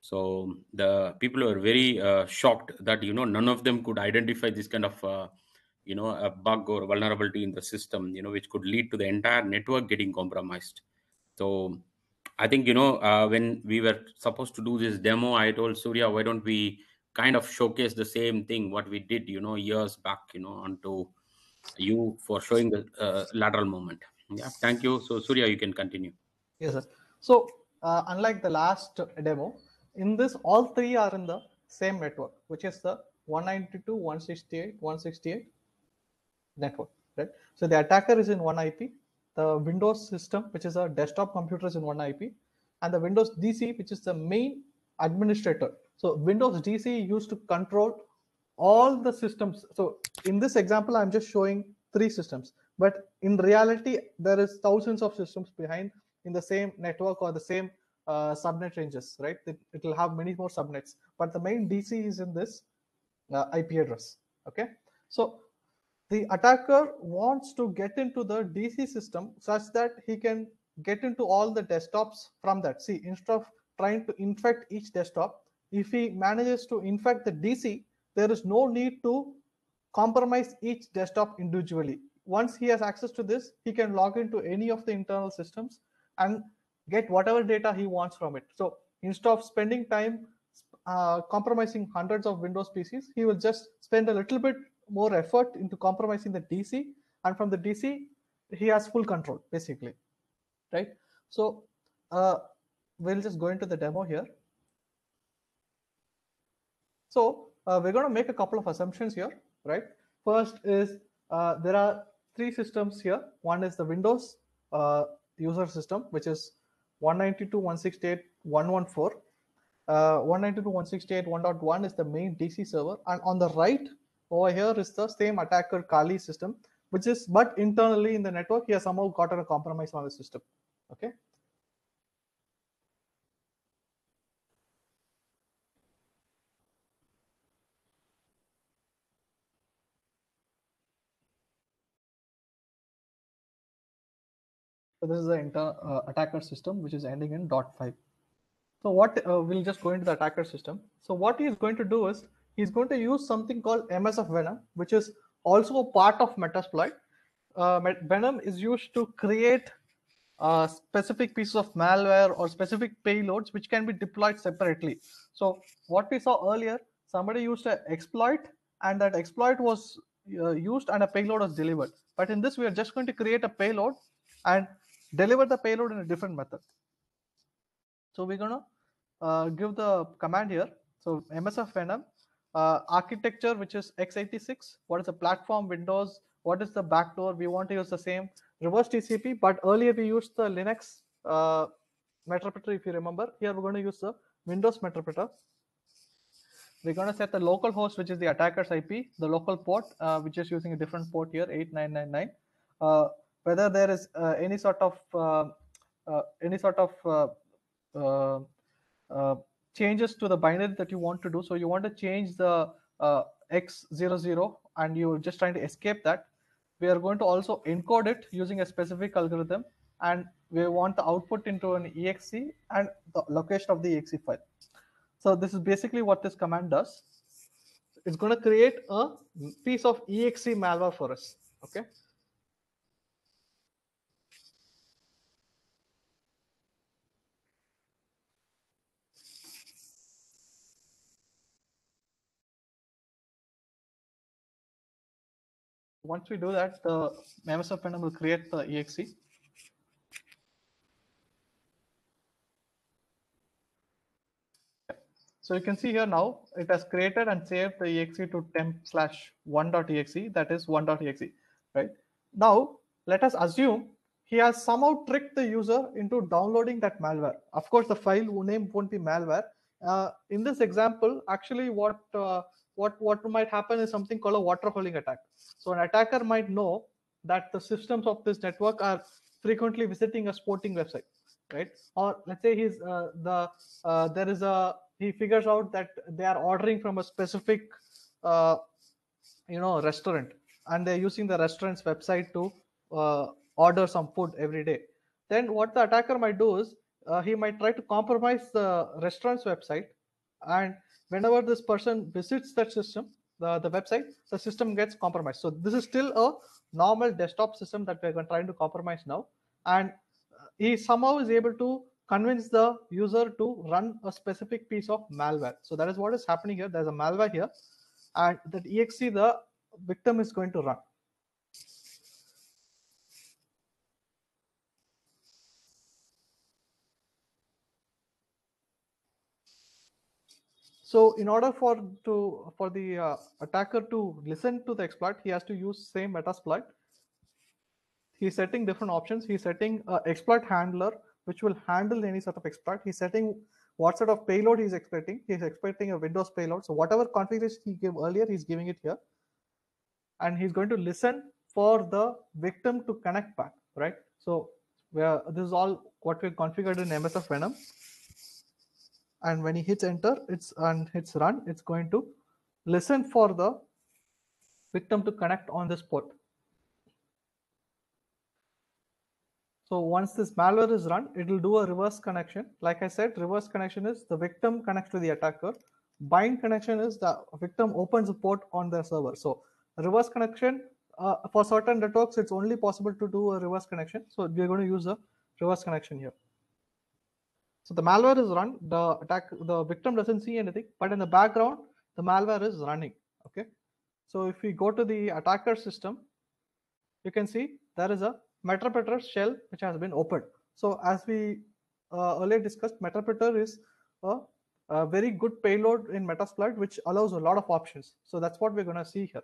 So the people were very uh, shocked that you know none of them could identify this kind of uh, you know a bug or vulnerability in the system you know which could lead to the entire network getting compromised. So I think you know uh, when we were supposed to do this demo, I told Surya, why don't we kind of showcase the same thing what we did you know years back you know onto you for showing the uh, lateral movement. Yeah, thank you. So Surya, you can continue. Yes, sir. So uh, unlike the last demo, in this all three are in the same network, which is the 192, 168, 168 network, right? So the attacker is in one IP, the Windows system, which is a desktop computer is in one IP, and the Windows DC, which is the main administrator. So Windows DC used to control all the systems. So in this example, I'm just showing three systems but in reality there is thousands of systems behind in the same network or the same uh, subnet ranges right it will have many more subnets but the main dc is in this uh, ip address okay so the attacker wants to get into the dc system such that he can get into all the desktops from that see instead of trying to infect each desktop if he manages to infect the dc there is no need to compromise each desktop individually once he has access to this, he can log into any of the internal systems and get whatever data he wants from it. So instead of spending time uh, compromising hundreds of Windows PCs, he will just spend a little bit more effort into compromising the DC. And from the DC, he has full control, basically. Right? So uh, we'll just go into the demo here. So uh, we're going to make a couple of assumptions here, right? First is uh, there are three systems here. One is the Windows uh, user system, which is 192.168.114. Uh, 192.168.1.1 is the main DC server, and on the right over here is the same attacker Kali system, which is but internally in the network, he has somehow gotten a compromise on the system. Okay, So this is the inter, uh, attacker system, which is ending in dot five. So what uh, we'll just go into the attacker system. So what he's going to do is he's going to use something called MSF Venom, which is also a part of Metasploit. Uh, Venom is used to create uh, specific pieces of malware or specific payloads which can be deployed separately. So what we saw earlier, somebody used an exploit and that exploit was uh, used and a payload was delivered. But in this, we are just going to create a payload and deliver the payload in a different method. So we're gonna uh, give the command here. So MSF Venom uh, architecture, which is x86. What is the platform? Windows. What is the backdoor? We want to use the same reverse TCP, but earlier we used the Linux uh, If you remember, here we're going to use the Windows metropeter. We're going to set the local host, which is the attacker's IP, the local port, uh, which is using a different port here, 8999 whether there is uh, any sort of uh, uh, any sort of changes to the binary that you want to do. So you want to change the x00 and you're just trying to escape that. We are going to also encode it using a specific algorithm and we want the output into an exe and the location of the exe file. So this is basically what this command does. It's going to create a piece of exe malware for us. Okay. once we do that, the MSF vendor will create the exe. So you can see here now it has created and saved the exe to temp slash 1.exe, that is 1.exe, right? Now let us assume he has somehow tricked the user into downloading that malware. Of course, the file name won't be malware. Uh, in this example, actually what uh, what what might happen is something called a water holing attack. So an attacker might know that the systems of this network are frequently visiting a sporting website, right? Or let's say he's uh, the uh, there is a he figures out that they are ordering from a specific uh, you know restaurant and they're using the restaurant's website to uh, order some food every day. Then what the attacker might do is uh, he might try to compromise the restaurant's website and whenever this person visits that system, the, the website, the system gets compromised. So this is still a normal desktop system that we're trying to compromise now. And he somehow is able to convince the user to run a specific piece of malware. So that is what is happening here. There's a malware here and that exe, the victim is going to run. So in order for to for the uh, attacker to listen to the exploit, he has to use same metasploit. He's setting different options. He's setting uh, exploit handler, which will handle any sort of exploit. He's setting what sort of payload he's expecting. He's expecting a Windows payload. So whatever configuration he gave earlier, he's giving it here. And he's going to listen for the victim to connect back, right? So where this is all what we configured in MSF Venom and when he hits enter it's and hits run it's going to listen for the victim to connect on this port. so once this malware is run it will do a reverse connection like i said reverse connection is the victim connects to the attacker bind connection is the victim opens a port on their server so reverse connection uh, for certain networks it's only possible to do a reverse connection so we're going to use a reverse connection here so the malware is run, the attack, the victim doesn't see anything, but in the background, the malware is running. Okay. So if we go to the attacker system, you can see there is a Metapeter shell which has been opened. So as we uh, earlier discussed, Metapeter is a, a, very good payload in Metasploit which allows a lot of options. So that's what we're going to see here.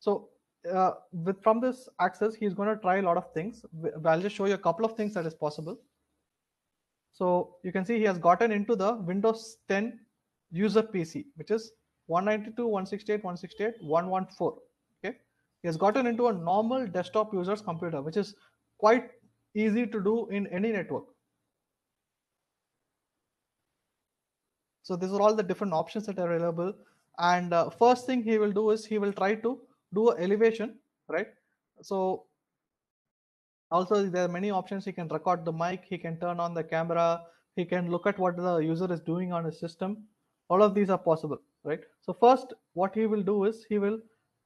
So uh, with from this access, he's going to try a lot of things. I'll just show you a couple of things that is possible. So you can see he has gotten into the Windows 10 user PC, which is 192, 168, 168, 114. Okay. He has gotten into a normal desktop user's computer, which is quite easy to do in any network. So these are all the different options that are available. And uh, first thing he will do is he will try to do an elevation, right? So also there are many options he can record the mic he can turn on the camera he can look at what the user is doing on his system all of these are possible right so first what he will do is he will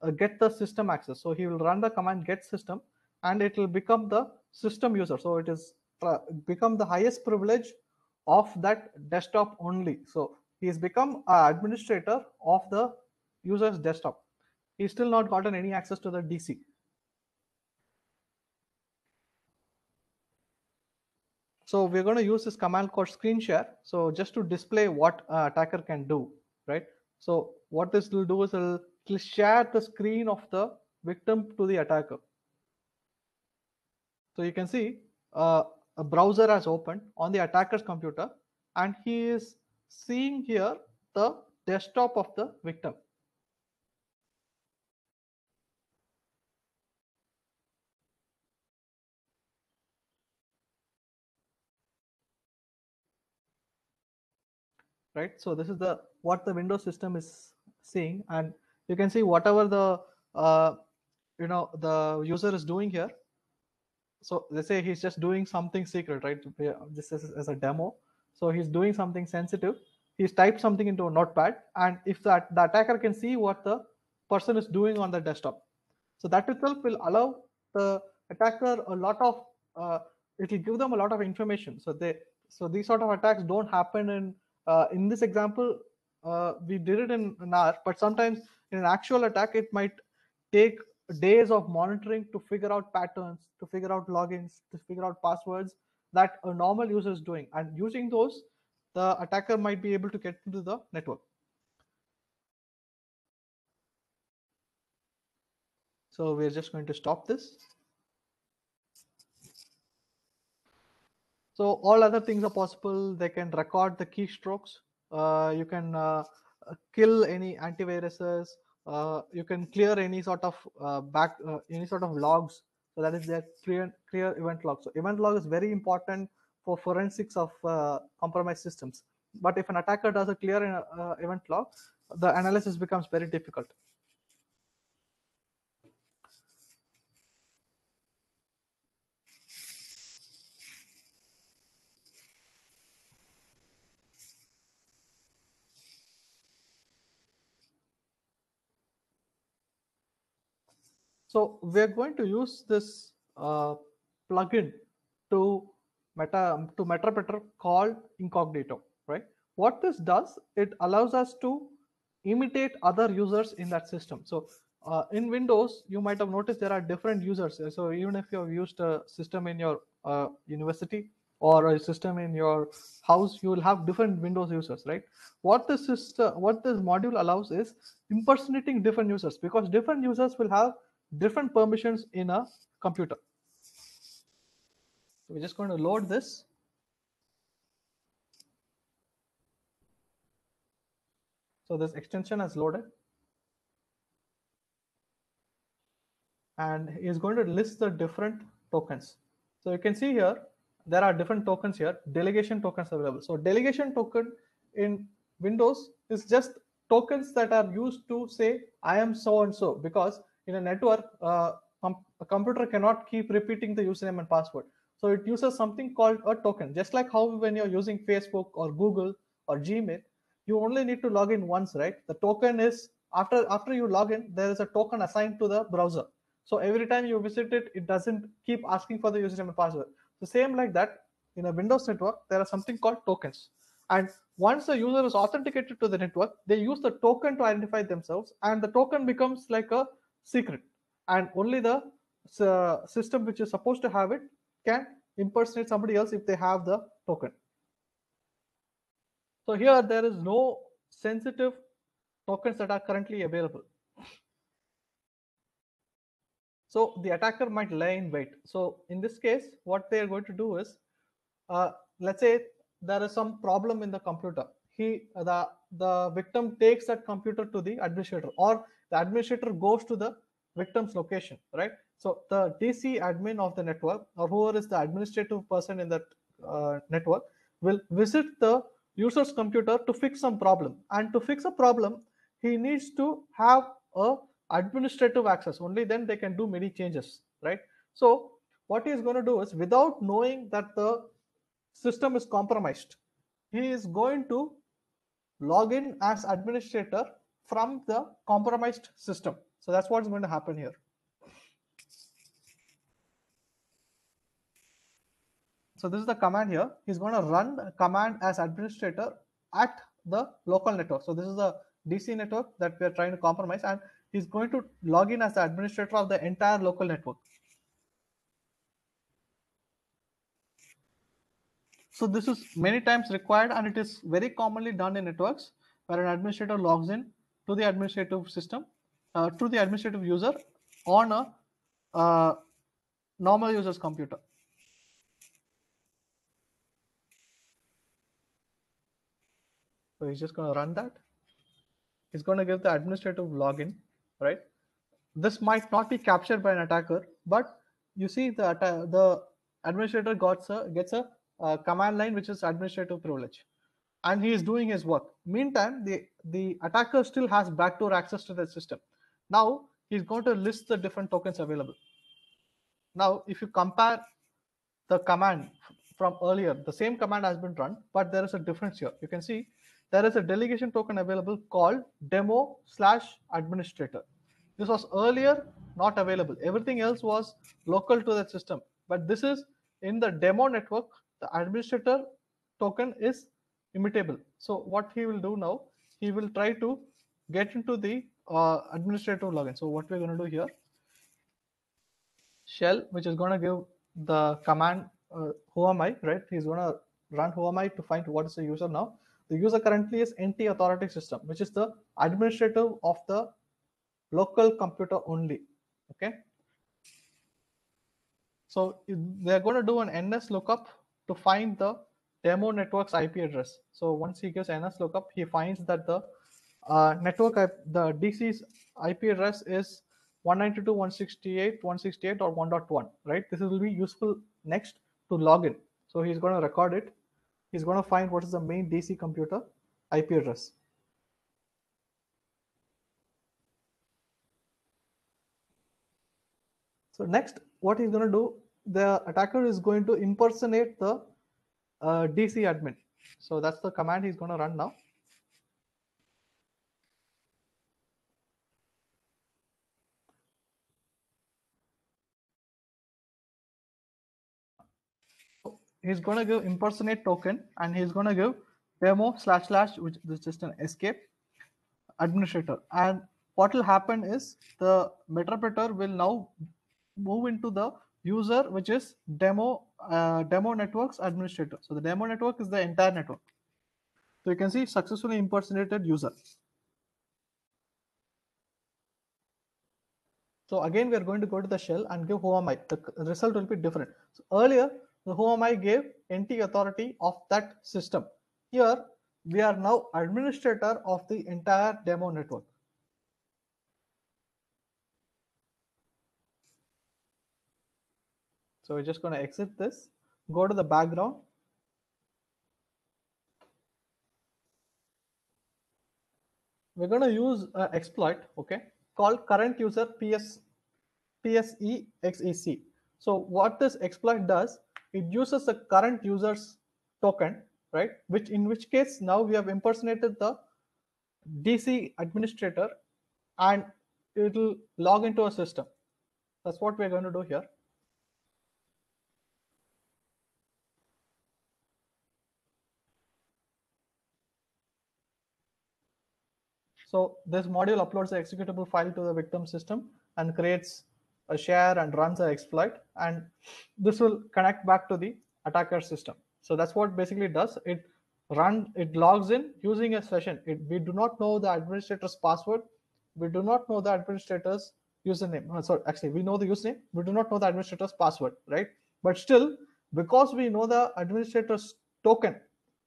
uh, get the system access so he will run the command get system and it will become the system user so it is uh, become the highest privilege of that desktop only so he has become an administrator of the user's desktop he's still not gotten any access to the dc So we're going to use this command called screen share. So just to display what uh, attacker can do, right? So what this will do is it'll, it'll share the screen of the victim to the attacker. So you can see uh, a browser has opened on the attacker's computer and he is seeing here the desktop of the victim. right? So this is the what the Windows system is seeing, and you can see whatever the uh, you know the user is doing here. So let's say he's just doing something secret, right? This is as a demo. So he's doing something sensitive. He's typed something into a notepad, and if that the attacker can see what the person is doing on the desktop, so that itself will allow the attacker a lot of uh, it will give them a lot of information. So they so these sort of attacks don't happen in uh, in this example, uh, we did it in an hour, but sometimes in an actual attack, it might take days of monitoring to figure out patterns, to figure out logins, to figure out passwords that a normal user is doing. And using those, the attacker might be able to get into the network. So we're just going to stop this. So all other things are possible. They can record the keystrokes. Uh, you can uh, uh kill any antiviruses. Uh, you can clear any sort of uh, back uh, any sort of logs. So that is their clear clear event log. So event log is very important for forensics of compromised systems. But if an attacker does a clear event log, the analysis becomes very difficult. So we're going to use this uh, plugin to meta to MetaPeter called Incognito, right? What this does, it allows us to imitate other users in that system. So uh, in Windows, you might have noticed there are different users. Uh, so even if you have used a system in your uh, university or a system in your house, you will have different Windows users, right? What this is, uh, what this module allows is impersonating different users because different users will have different permissions in a computer. So we're just going to load this. So this extension has loaded. And is going to list the different tokens. So you can see here, there are different tokens here, delegation tokens available. So delegation token in Windows is just tokens that are used to say, I am so and so, because in a network, uh, com a computer cannot keep repeating the username and password. So it uses something called a token, just like how when you're using Facebook or Google or Gmail, you only need to log in once, right? The token is after after you log in, there is a token assigned to the browser. So every time you visit it, it doesn't keep asking for the username and password. So same like that in a Windows network, there are something called tokens. And once the user is authenticated to the network, they use the token to identify themselves, and the token becomes like a secret and only the uh, system which is supposed to have it can impersonate somebody else if they have the token. So here there is no sensitive tokens that are currently available. So the attacker might lie in wait. So in this case, what they are going to do is, uh, let's say there is some problem in the computer. He the the victim takes that computer to the administrator, or the administrator goes to the victim's location, right? So the DC admin of the network or whoever is the administrative person in that uh, network will visit the user's computer to fix some problem. And to fix a problem, he needs to have a administrative access. Only then they can do many changes, right? So what he is going to do is without knowing that the system is compromised, he is going to log in as administrator from the compromised system. So that's what's going to happen here. So this is the command here. He's going to run command as administrator at the local network. So this is the DC network that we are trying to compromise and he's going to log in as the administrator of the entire local network. So this is many times required and it is very commonly done in networks where an administrator logs in to the administrative system, uh, to the administrative user on a uh, normal user's computer. So he's just going to run that. He's going to give the administrative login, right? This might not be captured by an attacker, but you see the the administrator gets a, gets uh, a command line which is administrative privilege and he is doing his work. Meantime, the, the attacker still has backdoor access to the system. Now he's going to list the different tokens available. Now, if you compare the command from earlier, the same command has been run, but there is a difference here. You can see there is a delegation token available called demo slash administrator. This was earlier not available. Everything else was local to that system. But this is in the demo network, the administrator token is immutable. So what he will do now, he will try to get into the uh, administrative login. So what we're going to do here, shell, which is going to give the command, uh, who am I, right? He's going to run who am I to find what is the user now. The user currently is NT authority system, which is the administrative of the local computer only. Okay. So they're going to do an NS lookup to find the demo network's IP address. So once he gives NS lookup, he finds that the uh, network, the DC's IP address is 192.168.168 or 1.1, right? This will be useful next to log in. So he's going to record it. He's going to find what is the main DC computer IP address. So next, what he's going to do, the attacker is going to impersonate the uh, DC admin. So that's the command he's going to run now. He's going to give impersonate token and he's going to give demo slash slash, which is just an escape administrator. And what will happen is the meter will now move into the user which is demo uh, demo networks administrator so the demo network is the entire network so you can see successfully impersonated user so again we are going to go to the shell and give who am i the result will be different so earlier the who am i gave nt authority of that system here we are now administrator of the entire demo network So we're just going to exit this, go to the background. We're going to use an uh, exploit, okay, called current user PS, PSEXEC. So what this exploit does, it uses the current user's token, right? Which in which case now we have impersonated the DC administrator and it will log into a system. That's what we're going to do here. So this module uploads the executable file to the victim system and creates a share and runs an exploit. And this will connect back to the attacker system. So that's what basically does. It run it logs in using a session. It, we do not know the administrator's password. We do not know the administrator's username. Uh, sorry, actually, we know the username. We do not know the administrator's password, right? But still, because we know the administrator's token,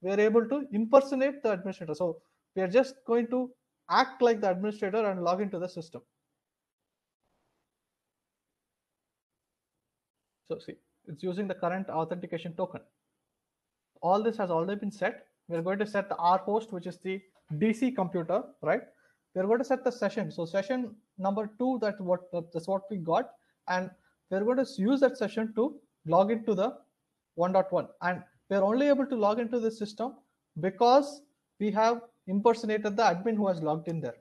we are able to impersonate the administrator. So we are just going to act like the administrator and log into the system. So see, it's using the current authentication token. All this has already been set. We're going to set the R host, which is the DC computer, right? We're going to set the session. So session number two, that what that's what we got. And we're going to use that session to log into the 1.1. And we're only able to log into the system because we have impersonated the admin who has logged in there.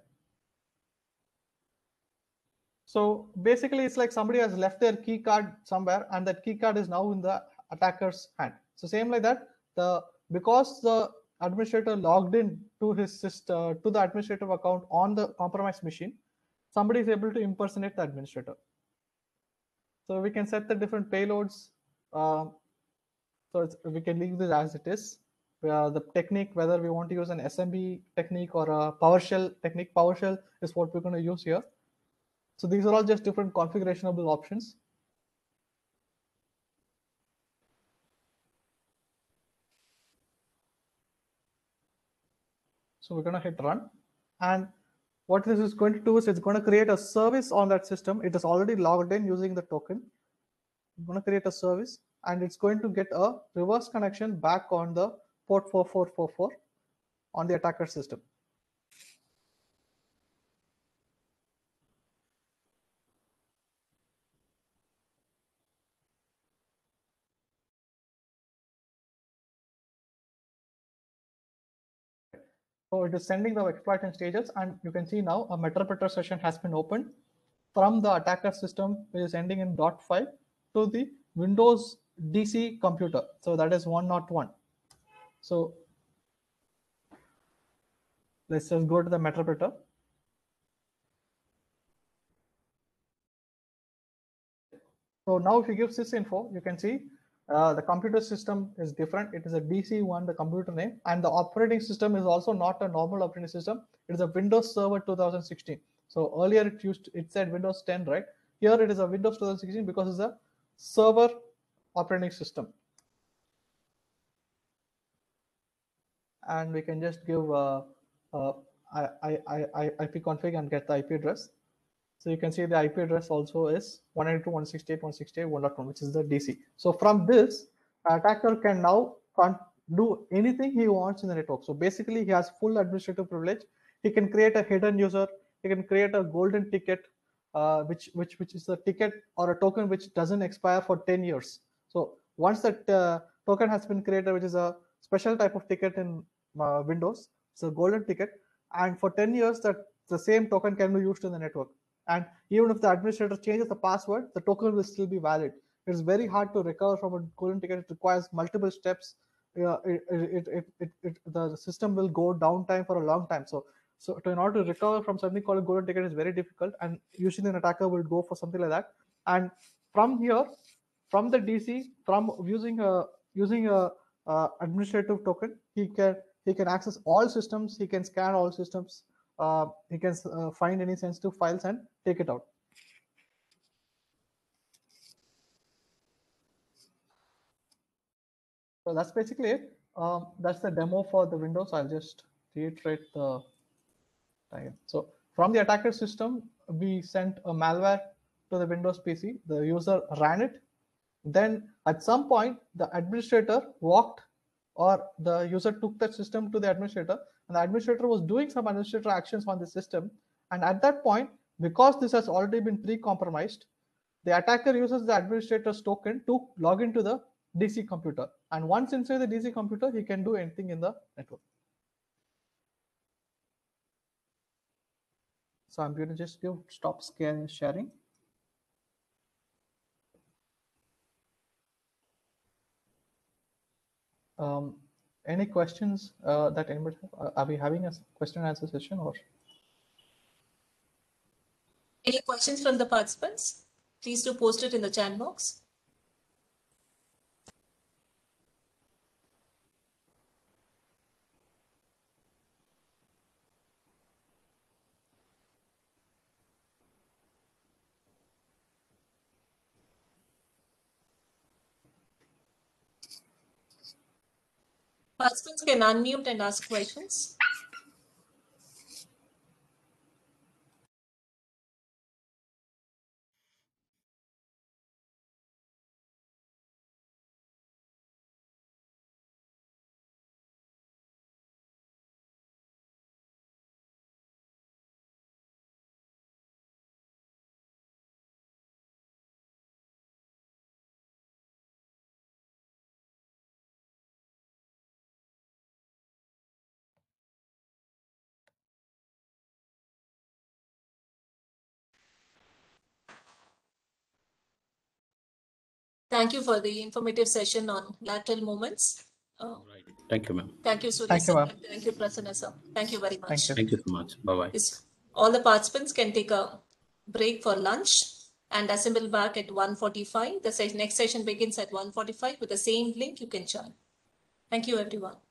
So basically, it's like somebody has left their key card somewhere, and that key card is now in the attacker's hand. So same like that, the because the administrator logged in to his sister uh, to the administrative account on the compromised machine, somebody is able to impersonate the administrator. So we can set the different payloads. Uh, so we can leave this as it is uh, the technique whether we want to use an SMB technique or a PowerShell technique. PowerShell is what we're going to use here. So these are all just different configurationable options. So we're going to hit run. And what this is going to do is it's going to create a service on that system. It is already logged in using the token. I'm going to create a service and it's going to get a reverse connection back on the port 4444 on the attacker system. So it is sending the exploit in stages and you can see now a metropreter session has been opened from the attacker system which is ending in dot five, to the Windows DC computer. So that is one not one. So let's just go to the metropreter. So now if you give sysinfo, you can see uh, the computer system is different. It is a DC1, the computer name, and the operating system is also not a normal operating system. It is a Windows Server 2016. So earlier it used it said Windows 10, right? Here it is a Windows 2016 because it's a server operating system. and we can just give uh, uh, IP config and get the IP address. So you can see the IP address also is 192.168.168.1.1, which is the DC. So from this, attacker can now do anything he wants in the network. So basically, he has full administrative privilege. He can create a hidden user. He can create a golden ticket, uh, which which which is a ticket or a token which doesn't expire for 10 years. So once that uh, token has been created, which is a special type of ticket in uh, windows. It's a golden ticket. And for 10 years, that the same token can be used in the network. And even if the administrator changes the password, the token will still be valid. It's very hard to recover from a golden ticket. It requires multiple steps. Uh, it, it, it, it, it, the system will go downtime for a long time. So, so to, in order to recover from something called a golden ticket is very difficult. And usually an attacker will go for something like that. And from here, from the DC, from using a using a, a uh, administrative token, he can he can access all systems. He can scan all systems. Uh, he can uh, find any sensitive files and take it out. So that's basically it. Um, that's the demo for the Windows. I'll just reiterate the time. So from the attacker system, we sent a malware to the Windows PC. The user ran it. Then at some point, the administrator walked or the user took that system to the administrator and the administrator was doing some administrator actions on the system and at that point because this has already been pre-compromised the attacker uses the administrator's token to log into the dc computer and once inside the dc computer he can do anything in the network so i'm going to just give stop sharing Um, any questions uh, that anybody have? Uh, are we having a question and answer session or? Any questions from the participants? Please do post it in the chat box. Participants can unmute and ask questions. Thank you for the informative session on lateral movements. Uh, right. Thank you, ma'am. Thank you, Surya Thank you, ma'am. Thank you, Prasanna sir. Thank you very much. Thank you, Thank you so much. Bye-bye. All the participants can take a break for lunch and assemble back at 1.45. The se next session begins at 1.45 with the same link you can join. Thank you, everyone.